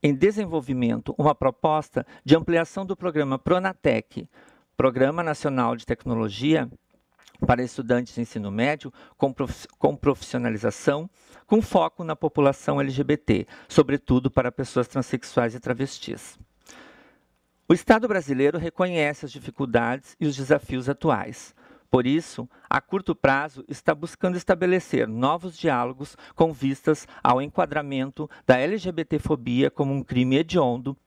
em desenvolvimento uma proposta de ampliação do programa Pronatec, Programa Nacional de Tecnologia para estudantes de ensino médio com profissionalização, com foco na população LGBT, sobretudo para pessoas transexuais e travestis. O Estado brasileiro reconhece as dificuldades e os desafios atuais. Por isso, a curto prazo, está buscando estabelecer novos diálogos com vistas ao enquadramento da LGBTfobia como um crime hediondo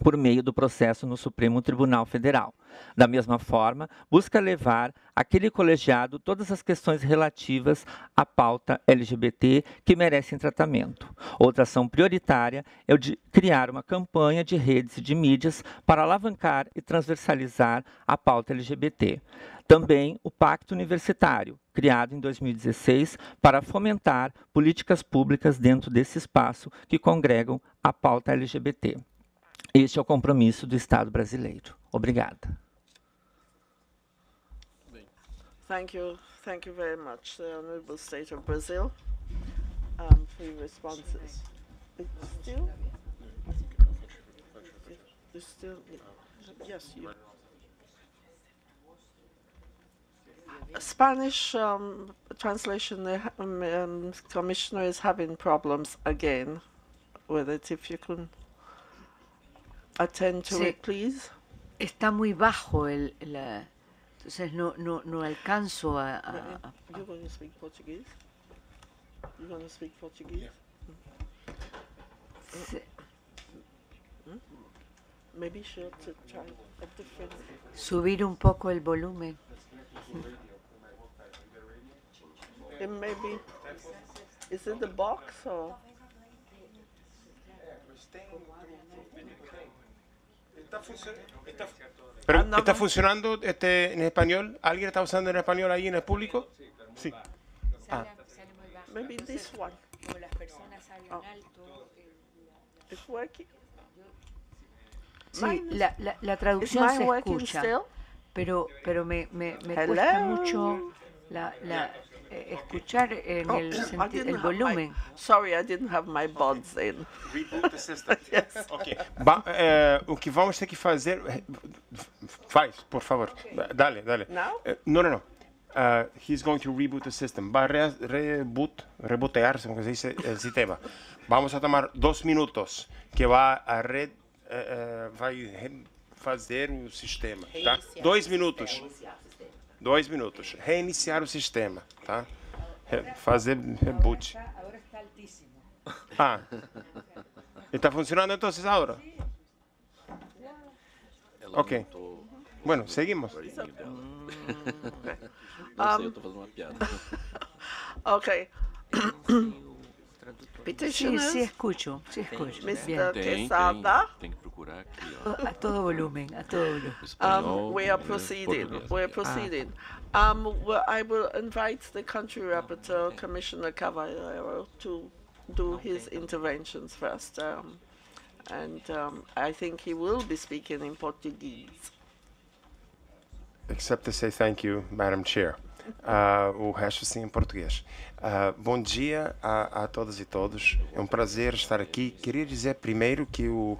por meio do processo no Supremo Tribunal Federal. Da mesma forma, busca levar àquele colegiado todas as questões relativas à pauta LGBT que merecem tratamento. Outra ação prioritária é o de criar uma campanha de redes e de mídias para alavancar e transversalizar a pauta LGBT. Também o Pacto Universitário, criado em 2016 para fomentar políticas públicas dentro desse espaço que congregam a pauta LGBT. Este é o compromisso do Estado brasileiro. Obrigada. Thank you. Thank you very much, the Honorable State of Brazil, um, for your responses. It's still? It's still? Yes, you. Spanish um, translation um, commissioner is having problems again with it. If you can attend to it, please? Está muy bajo el, entonces no, no, no alcanzo a. a, a speak Portuguese? You speak Portuguese? Hmm? Maybe she to try a Subir un poco el volumen. maybe. Is it the box or? está, funcion está, pero, ¿está funcionando este, en español? ¿Alguien está usando en español ahí en el público? Sí. Ah. Maybe this one. Como las personas salen ah. alto. Eh, It's working. Sí, la, la, la traducción se escucha, still? pero, pero me, me, me cuesta mucho la, la, Eh, escuchar en oh, el, el volumen. sorry, I didn't have my buds in. Reboot the system. yes. okay. Ba, eh, o que vamos ter que fazer... Eh, faz, por favor. Okay. Dale, dale. Now? Eh, não, não, não. Uh, he's going to reboot the system. Va a re reboot, rebotear, como se dice, el sistema. Vamos a tomar dos minutos que va a uh, vai fazer o sistema. Tá? Dois minutos. Reiniciar. Dois minutos. Reiniciar o sistema, tá? Re fazer reboot. Agora está altíssimo. Ah. Está funcionando então agora? Ok. Bueno, seguimos. É Não sei, eu estou fazendo uma piada. ok. Bitte schön. Circuito. Circuito. Mr. Quesada. Tem, tem, tem que procurar. Oh, a todo volumen, a todo volumen. um, we are proceeding. we are proceeding. Ah. Um, well, I will invite the country ah, rapporteur, Commissioner Cavallero, to do his interventions first. Um, and um, I think he will be speaking in Portuguese. Except to say thank you, Madam Chair. Uh, o resto sim em português. Uh, bom dia a, a todas e todos. É um prazer estar aqui. Queria dizer primeiro que o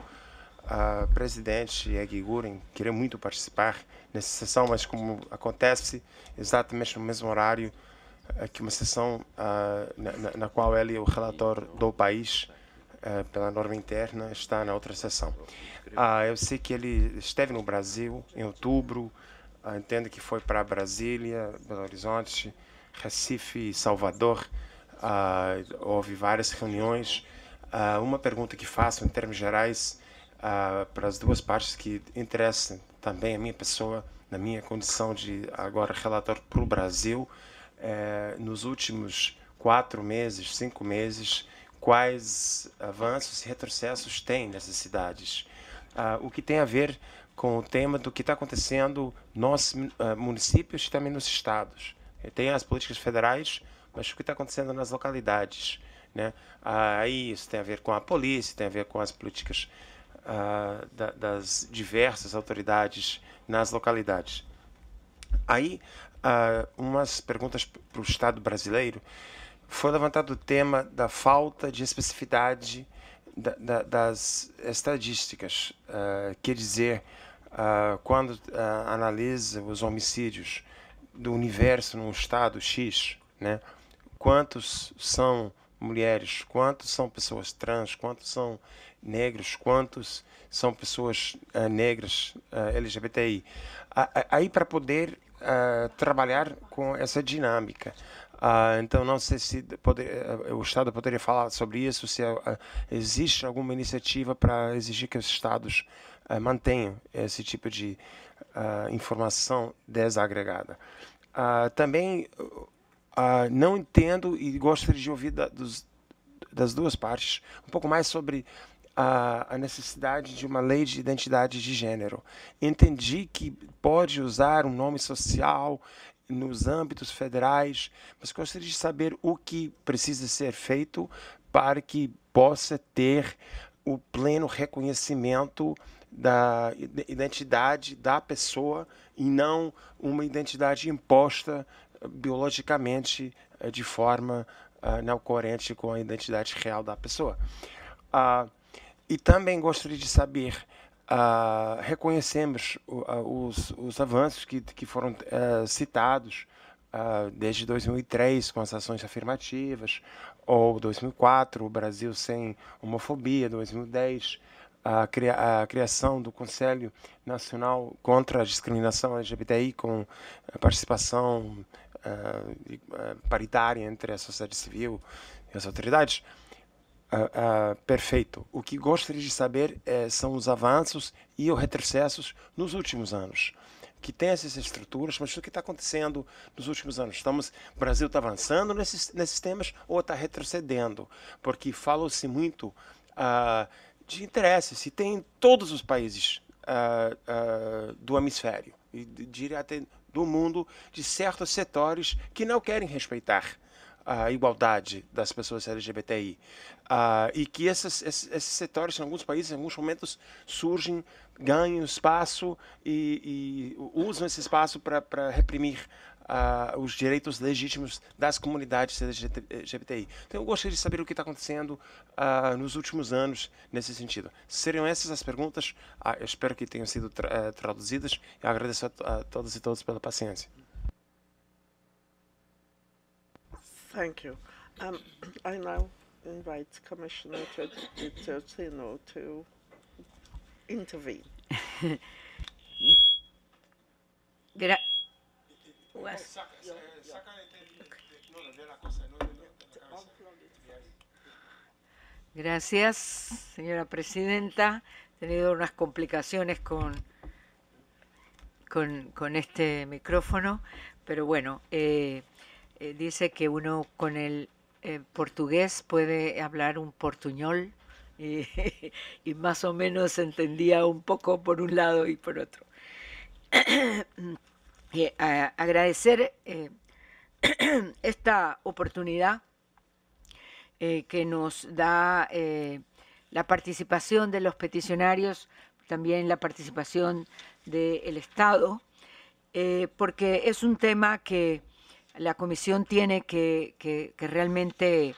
a presidente Guren queria muito participar nessa sessão, mas como acontece exatamente no mesmo horário que uma sessão uh, na, na, qual ele é o relator do país uh, pela norma interna está na outra sessão. Uh, eu sei que ele esteve no Brasil em outubro, entendo que foi para Brasília, Belo Horizonte, Recife e Salvador. houve várias reuniões. uma pergunta que faço em termos gerais uh, para as duas partes que interessam também a minha pessoa, na minha condição de agora relator para o Brasil, uh, nos últimos quatro meses, cinco meses, quais avanços e retrocessos tem nessas cidades. Uh, o que tem a ver com o tema do que está acontecendo nos ah, municípios e também nos estados. Eh, tem as políticas federais, mas o que está acontecendo nas localidades. Né? Aí isso tem a ver com a polícia, tem a ver com as políticas ah, da, das diversas autoridades nas localidades. Aí, ah, umas perguntas para o Estado brasileiro. Foi levantado o tema da falta de especificidade da, da, das estadísticas, ah, quer dizer, quando analisa os homicídios do universo no estado X, né? quantos são mulheres, quantos são pessoas trans, quantos são negros, quantos são pessoas uh, negras uh, eh, LGBTI. Aí para poder uh, trabalhar com essa dinâmica. Ah, então não sei se poder, o Estado poderia falar sobre isso, se existe alguma iniciativa para exigir que os Estados mantenham esse tipo de ah, informação desagregada. Ah, também Uh, não entendo e gostaria de ouvir da, dos, das duas partes um pouco mais sobre a, a, necessidade de uma lei de identidade de gênero. Entendi que pode usar um nome social nos âmbitos federais, mas gostaria de saber o que precisa ser feito para que possa ter o pleno reconhecimento da identidade da pessoa e não uma identidade imposta biologicamente eh, de forma ah, não né, coerente com a identidade real da pessoa. Ah, e também gostaria de saber, ah, reconhecemos os, os, avanços que, que foram eh, citados desde 2003 com as ações afirmativas, ou 2004, o Brasil sem homofobia, 2010, a, cria, a criação do Conselho Nacional contra a Discriminação LGBTI com a eh, participação eh, eh, paritária entre a sociedade civil e as autoridades. Uh, uh, perfeito. O que gostaria de saber são os avanços e os retrocessos nos últimos anos. Que tem essas estruturas, mas o que está acontecendo nos últimos anos? Estamos, o Brasil está avançando nesses, nesses temas ou está retrocedendo? Porque falou se muito uh, de interesse, se tem em todos os países ah, ah, do hemisfério, e diria até do mundo de certos setores que não querem respeitar a igualdade das pessoas LGBTI. Uh, ah, e que esses, esses, setores, em alguns países, em alguns momentos, surgem, ganham espaço e, e usam esse espaço para reprimir uh, os direitos legítimos das comunidades LGBTI. Então, eu gostaria de saber o que está acontecendo uh, nos últimos anos nesse sentido. Seriam essas as perguntas? Ah, eu espero que tenham sido tra eh, traduzidas e agradeço a, a todas e todos pela paciência. Thank you. Um, I now invite Commissioner Tertino to intervene. Gracias, señora presidenta. He tenido unas complicaciones con, con, este micrófono, pero bueno, eh, eh, dice que uno con el eh, portugués puede hablar un portuñol y, y más o menos entendía un poco por un lado y por otro. Eh, agradecer eh, esta oportunidad eh, que nos da la participación de los peticionarios, también la participación del Estado, porque es un tema que la Comisión tiene que realmente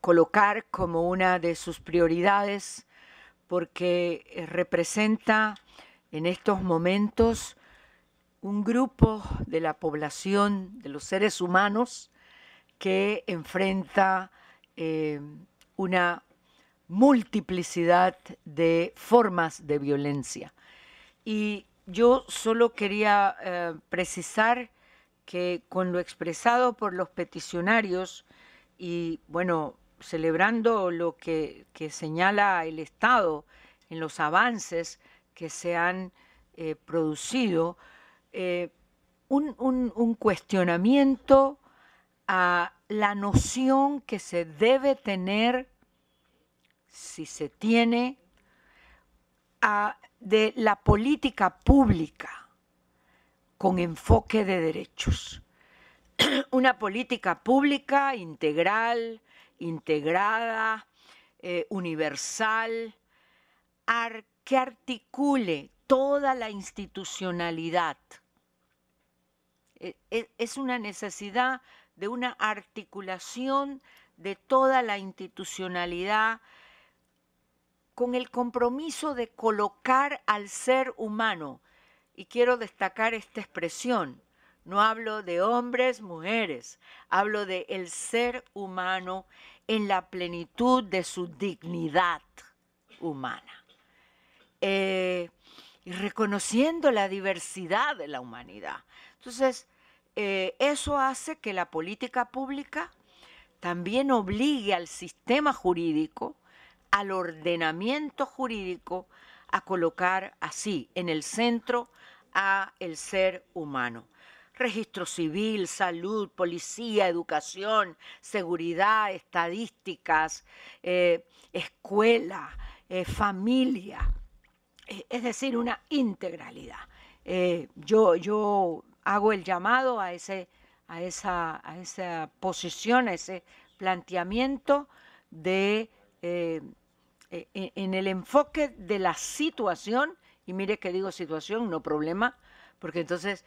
colocar como una de sus prioridades porque representa en estos momentos un grupo de la población, de los seres humanos, que enfrenta eh, una multiplicidad de formas de violencia. Y yo solo quería eh, precisar que con lo expresado por los peticionarios y, bueno, celebrando lo que señala el Estado en los avances, que se han eh, producido eh, un, cuestionamiento a la noción que se debe tener, si se tiene, de la política pública con enfoque de derechos. Una política pública integral, integrada, eh, universal, arte que articule toda la institucionalidad. E, e, es una necesidad de una articulación de toda la institucionalidad con el compromiso de colocar al ser humano. Y quiero destacar esta expresión. No hablo de hombres, mujeres, hablo de el ser humano en la plenitud de su dignidad humana. Eh, y reconociendo la diversidad de la humanidad. Entonces, eh, eso hace que la política pública también obligue al sistema jurídico, al ordenamiento jurídico, a colocar así, en el centro, a el ser humano. Registro civil, salud, policía, educación, seguridad, estadísticas, eh, escuela, familia. Eh, es decir, una integralidad. Eh, yo, yo hago el llamado a, ese, a, esa, a esa posición, a ese planteamiento de, eh, e, en el enfoque de la situación, y mire que digo situación, no problema, porque entonces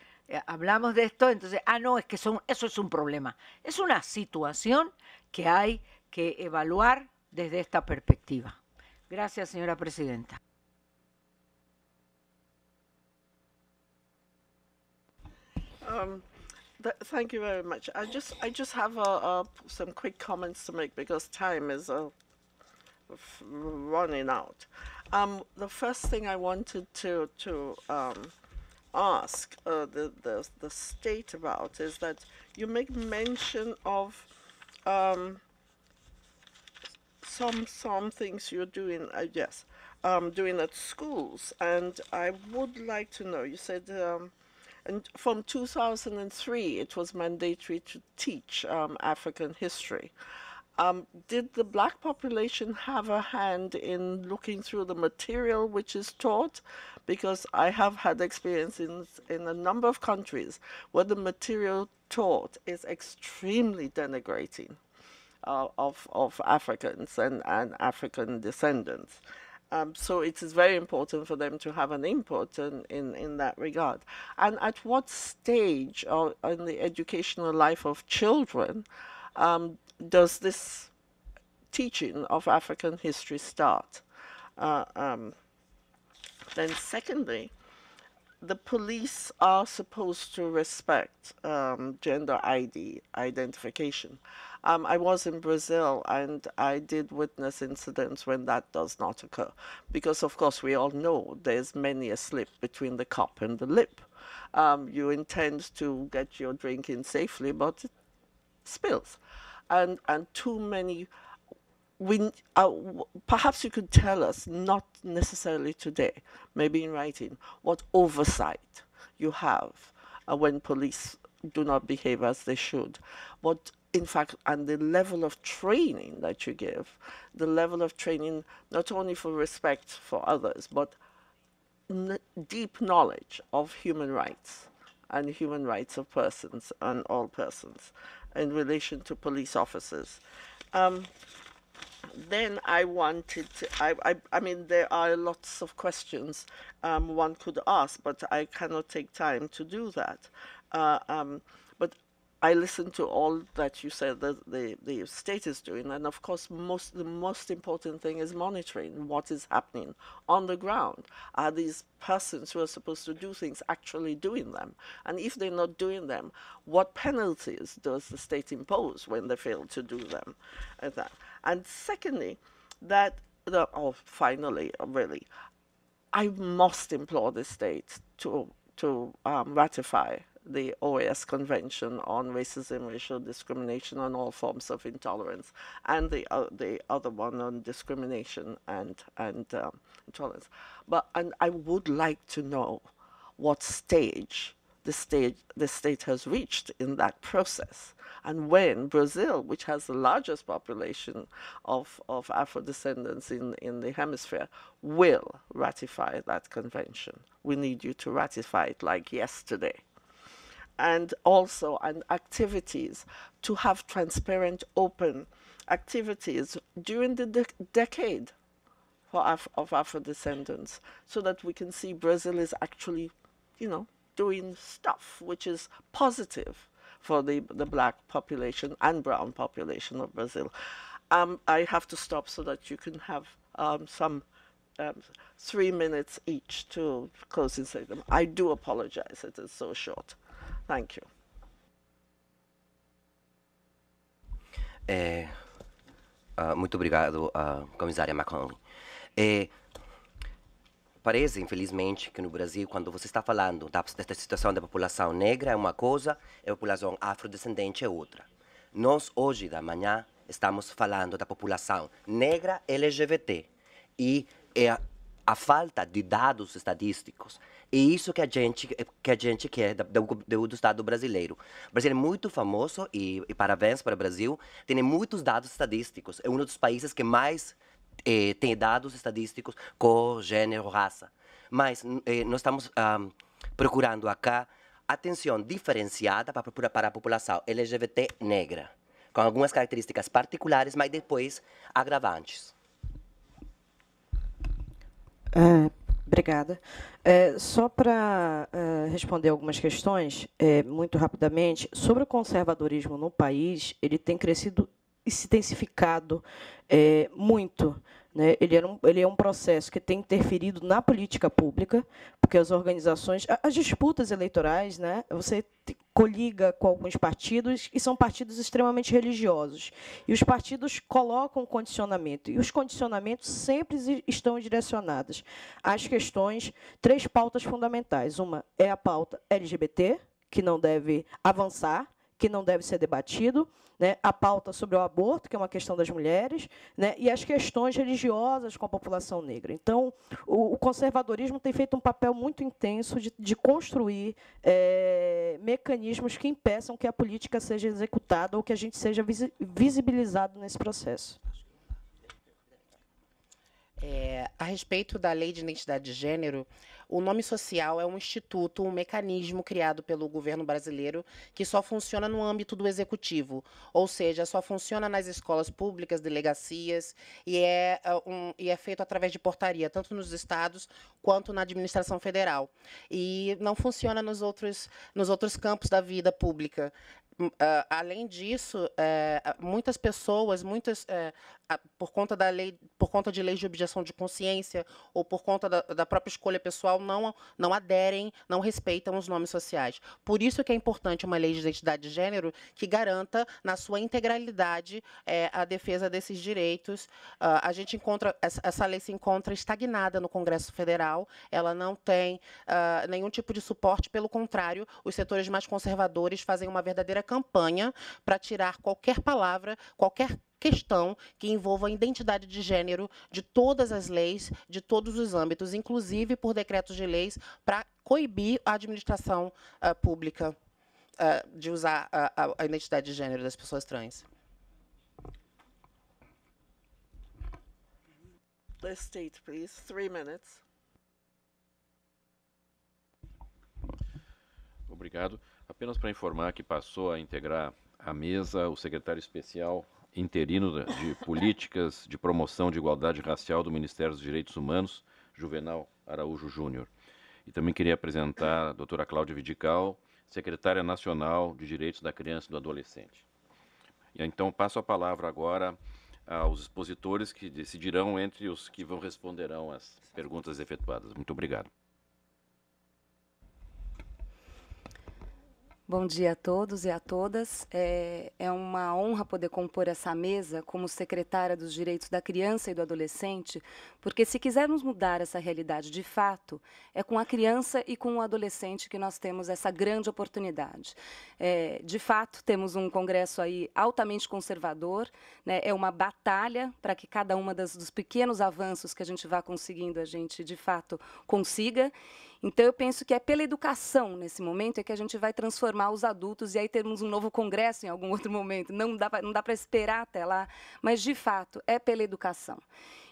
hablamos de esto, entonces, ah, no, es que son, eso es un problema. Es una situación que hay que evaluar desde esta perspectiva. Gracias, señora presidenta. Um, th thank you very much. I just I just have some quick comments to make because time is uh, running out. Um, the first thing I wanted to to um, ask uh, the, the the state about is that you make mention of um, some some things you're doing. Uh, yes. Um, doing at schools, and I would like to know. You said um, and from 2003, it was mandatory to teach um, African history. Um, did the black population have a hand in looking through the material which is taught? Because I have had experience in, in a number of countries where the material taught is extremely denigrating uh, of, of Africans and, and African descendants. Um, so it is very important for them to have an input in, in, in that regard. And at what stage or in the educational life of children um, does this teaching of African history start? Uh, um, then secondly, the police are supposed to respect um, gender ID identification. Um, I was in Brazil and I did witness incidents when that does not occur, because of course we all know there's many a slip between the cup and the lip. Um, you intend to get your drink in safely, but it spills, and and too many. We uh, perhaps you could tell us, not necessarily today, maybe in writing, what oversight you have uh, when police do not behave as they should. What in fact, and the level of training that you give, the level of training not only for respect for others, but deep knowledge of human rights and human rights of persons and all persons in relation to police officers. Um, then I wanted to, I, I, I, mean, there are lots of questions um, one could ask, but I cannot take time to do that. Uh, um, I listen to all that you said that the, the state is doing, and of course, most the most important thing is monitoring what is happening on the ground. Are these persons who are supposed to do things actually doing them? And if they're not doing them, what penalties does the state impose when they fail to do them? And, that. and secondly, that the, oh, finally, really, I must implore the state to to um, ratify the OAS Convention on Racism, Racial Discrimination, and All Forms of Intolerance, and the uh, the other one on discrimination and and um, intolerance. But and I would like to know what stage the state the state has reached in that process, and when Brazil, which has the largest population of of Afro descendants in in the hemisphere, will ratify that convention. We need you to ratify it like yesterday and also and activities to have transparent, open activities during the de decade for Af of Afro descendants, so that we can see Brazil is actually, you know, doing stuff which is positive for the, the black population and brown population of Brazil. Um, I have to stop so that you can have um, some um, three minutes each to close say them. I do apologize, it is so short. Thank you. É, uh, muito obrigado, uh, comissária Macron. É, parece, infelizmente, que no Brasil, quando você está falando da, desta situação da população negra, é uma coisa, e a população afrodescendente é outra. Nós, hoje da manhã, estamos falando da população negra LGBT e é a, a falta de dados estadísticos e isso que a gente, que a gente quer do, do, do Estado brasileiro. O Brasil é muito famoso, e, e parabéns para o Brasil, tem muitos dados estadísticos. É um dos países que mais eh, tem dados estadísticos com gênero, raça. Mas eh, nós estamos procurando acá atenção diferenciada para, para a população LGBT negra, com algumas características particulares, mas depois agravantes. Ah, obrigada. É, só para é, responder algumas questões, é, muito rapidamente, sobre o conservadorismo no país, ele tem crescido e se intensificado é, muito. Né? Ele, era um, ele é um processo que tem interferido na política pública, porque as organizações, as disputas eleitorais, né? você coliga com alguns partidos e são partidos extremamente religiosos. E os partidos colocam condicionamento, e os condicionamentos sempre estão direcionados às questões, três pautas fundamentais. Uma é a pauta LGBT, que não deve avançar, que não deve ser debatido né, a pauta sobre o aborto, que é uma questão das mulheres, né, e as questões religiosas com a população negra. Então, o, o conservadorismo tem feito um papel muito intenso de, de construir é, mecanismos que impeçam que a política seja executada ou que a gente seja visibilizado nesse processo. É, a respeito da lei de identidade de gênero, o nome social é um instituto, um mecanismo criado pelo governo brasileiro que só funciona no âmbito do executivo, ou seja, só funciona nas escolas públicas, delegacias e é, ah, um, e é feito através de portaria, tanto nos estados quanto na administração federal. E não funciona nos outros, nos outros campos da vida pública. Uh, além disso, uh, muitas pessoas, muitas uh, por conta da lei, por conta de leis de objeção de consciência ou por conta da, da própria escolha pessoal não, não aderem, não respeitam os nomes sociais. Por isso que é importante uma lei de identidade de gênero que garanta, na sua integralidade, é, a defesa desses direitos. Uh, a gente encontra, essa lei se encontra estagnada no Congresso Federal, ela não tem uh, nenhum tipo de suporte, pelo contrário, os setores mais conservadores fazem uma verdadeira campanha para tirar qualquer palavra, qualquer questão que envolva a identidade de gênero de todas as leis, de todos os âmbitos, inclusive por decretos de leis, para coibir a administração uh, pública uh, de usar a, a identidade de gênero das pessoas trans. state, please. Three minutes. Obrigado. Apenas para informar que passou a integrar a mesa o secretário especial interino de políticas de promoção de igualdade racial do Ministério dos Direitos Humanos, Juvenal Araújo Júnior. E também queria apresentar a doutora Cláudia Vidical, secretária nacional de Direitos da Criança e do Adolescente. E, então passo a palavra agora aos expositores que decidirão entre os que vão responderão às perguntas efetuadas. Muito obrigado. Bom dia a todos e a todas. É, é, uma honra poder compor essa mesa como secretária dos Direitos da Criança e do Adolescente, porque se quisermos mudar essa realidade de fato, é com a criança e com o adolescente que nós temos essa grande oportunidade. É, de fato, temos um congresso aí altamente conservador, né? é uma batalha para que cada uma das, dos pequenos avanços que a gente vá conseguindo, a gente de fato consiga. Então, eu penso que é pela educação, nesse momento, é que a gente vai transformar os adultos e aí termos um novo congresso em algum outro momento. Não dá para esperar até lá, mas, de fato, é pela educação.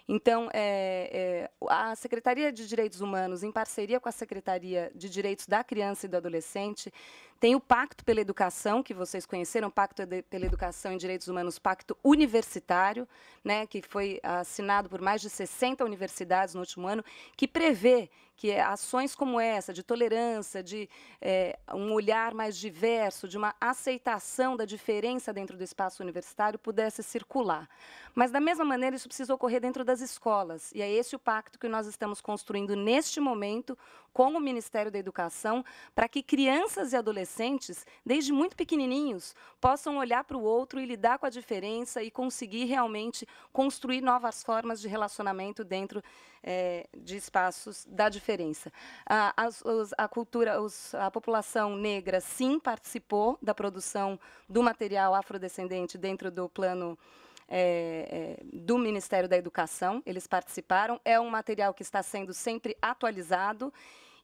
Então, é, é, a Secretaria de Direitos Humanos, em parceria com a Secretaria de Direitos da Criança e do Adolescente, tem o Pacto pela Educação, que vocês conheceram, Pacto pela Educação em Direitos Humanos, Pacto Universitário, né, que foi assinado por mais de 60 universidades no último ano, que prevê que ações como essa, de tolerância, de é, um olhar mais diverso, de uma aceitação da diferença dentro do espaço universitário, pudesse circular. Mas, da mesma maneira, isso precisa ocorrer dentro das escolas. E é esse o pacto que nós estamos construindo neste momento, com o Ministério da Educação para que crianças e adolescentes, desde muito pequenininhos, possam olhar para o outro e lidar com a diferença e conseguir realmente construir novas formas de relacionamento dentro é, de espaços da diferença. A, as, a cultura, os, a população negra sim participou da produção do material afrodescendente dentro do plano é, é, do Ministério da Educação. Eles participaram. É um material que está sendo sempre atualizado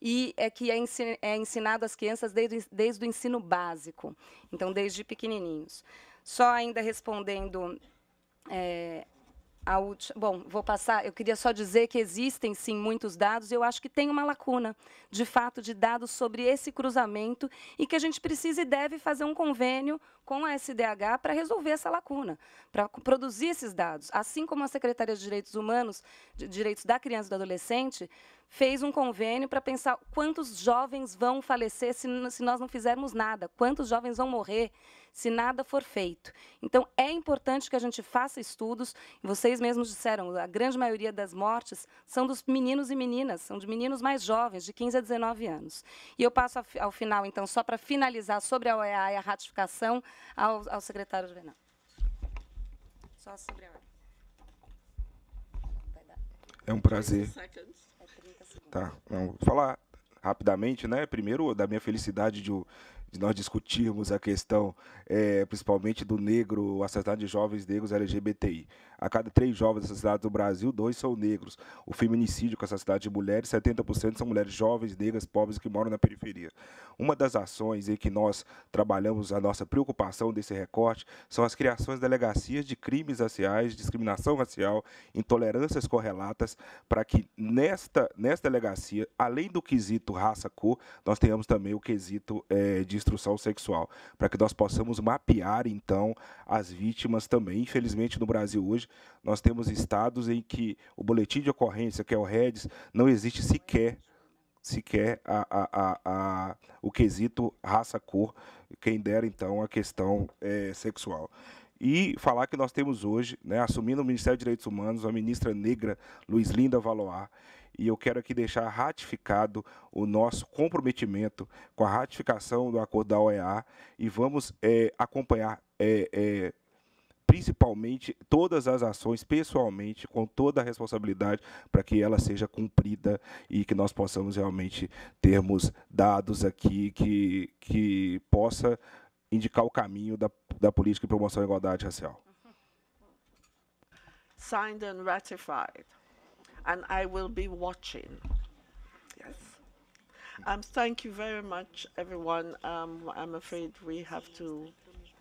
e é que é, é ensinado às crianças desde, desde o ensino básico, então desde pequenininhos. Só ainda respondendo é, a última. Bom, vou passar. Eu queria só dizer que existem sim muitos dados. E eu acho que tem uma lacuna, de fato, de dados sobre esse cruzamento e que a gente precisa e deve fazer um convênio com a SDH para resolver essa lacuna, para produzir esses dados. Assim como a Secretaria de Direitos Humanos, de Direitos da Criança e do Adolescente, fez um convênio para pensar quantos jovens vão falecer se, se, nós não fizermos nada, quantos jovens vão morrer se nada for feito. Então, é importante que a gente faça estudos. Vocês mesmos disseram, a grande maioria das mortes são dos meninos e meninas, são de meninos mais jovens, de 15 a 19 anos. E eu passo ao final, então, só para finalizar sobre a OEA e a ratificação, ao, ao secretário Juvenal. Só sobre a OEA. É um prazer. Tá, não, vou falar rapidamente, né? Primeiro, da minha felicidade de, de nós discutirmos a questão, é, principalmente do negro, o assassinato de jovens negros LGBTI. A cada três jovens assassinados no Brasil, dois são negros. O feminicídio com assassinato de mulheres, 70% são mulheres jovens, negras, pobres que moram na periferia. Uma das ações em que nós trabalhamos a nossa preocupação desse recorte são as criações de delegacias de crimes raciais, discriminação racial, intolerâncias correlatas, para que nesta, nesta delegacia, além do quesito raça-cor, nós tenhamos também o quesito é, de instrução sexual, para que nós possamos mapear, então, as vítimas também. Infelizmente, no Brasil hoje, nós temos estados em que o boletim de ocorrência, que é o REDS, não existe sequer sequer a, a, a, a, o quesito raça, cor, quem dera então a questão é, sexual. E falar que nós temos hoje, né, assumindo o Ministério dos Direitos Humanos, a ministra negra Luiz Linda Valoar, e eu quero aqui deixar ratificado o nosso comprometimento com a ratificação do acordo da OEA e vamos é, acompanhar é, é principalmente todas as ações pessoalmente, com toda a responsabilidade, para que ela seja cumprida e que nós possamos realmente termos dados aqui que, que possa indicar o caminho da, da política de promoção da igualdade racial. Signed and ratified. And I will be watching. Yes. Um, thank you very much, everyone. Um, I'm afraid we have to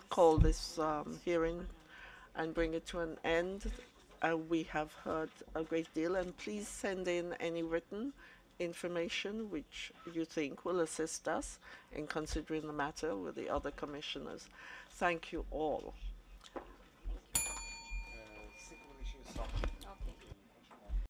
call this um, hearing and bring it to an end. Uh, we have heard a great deal, and please send in any written information which you think will assist us in considering the matter with the other commissioners. Thank you all.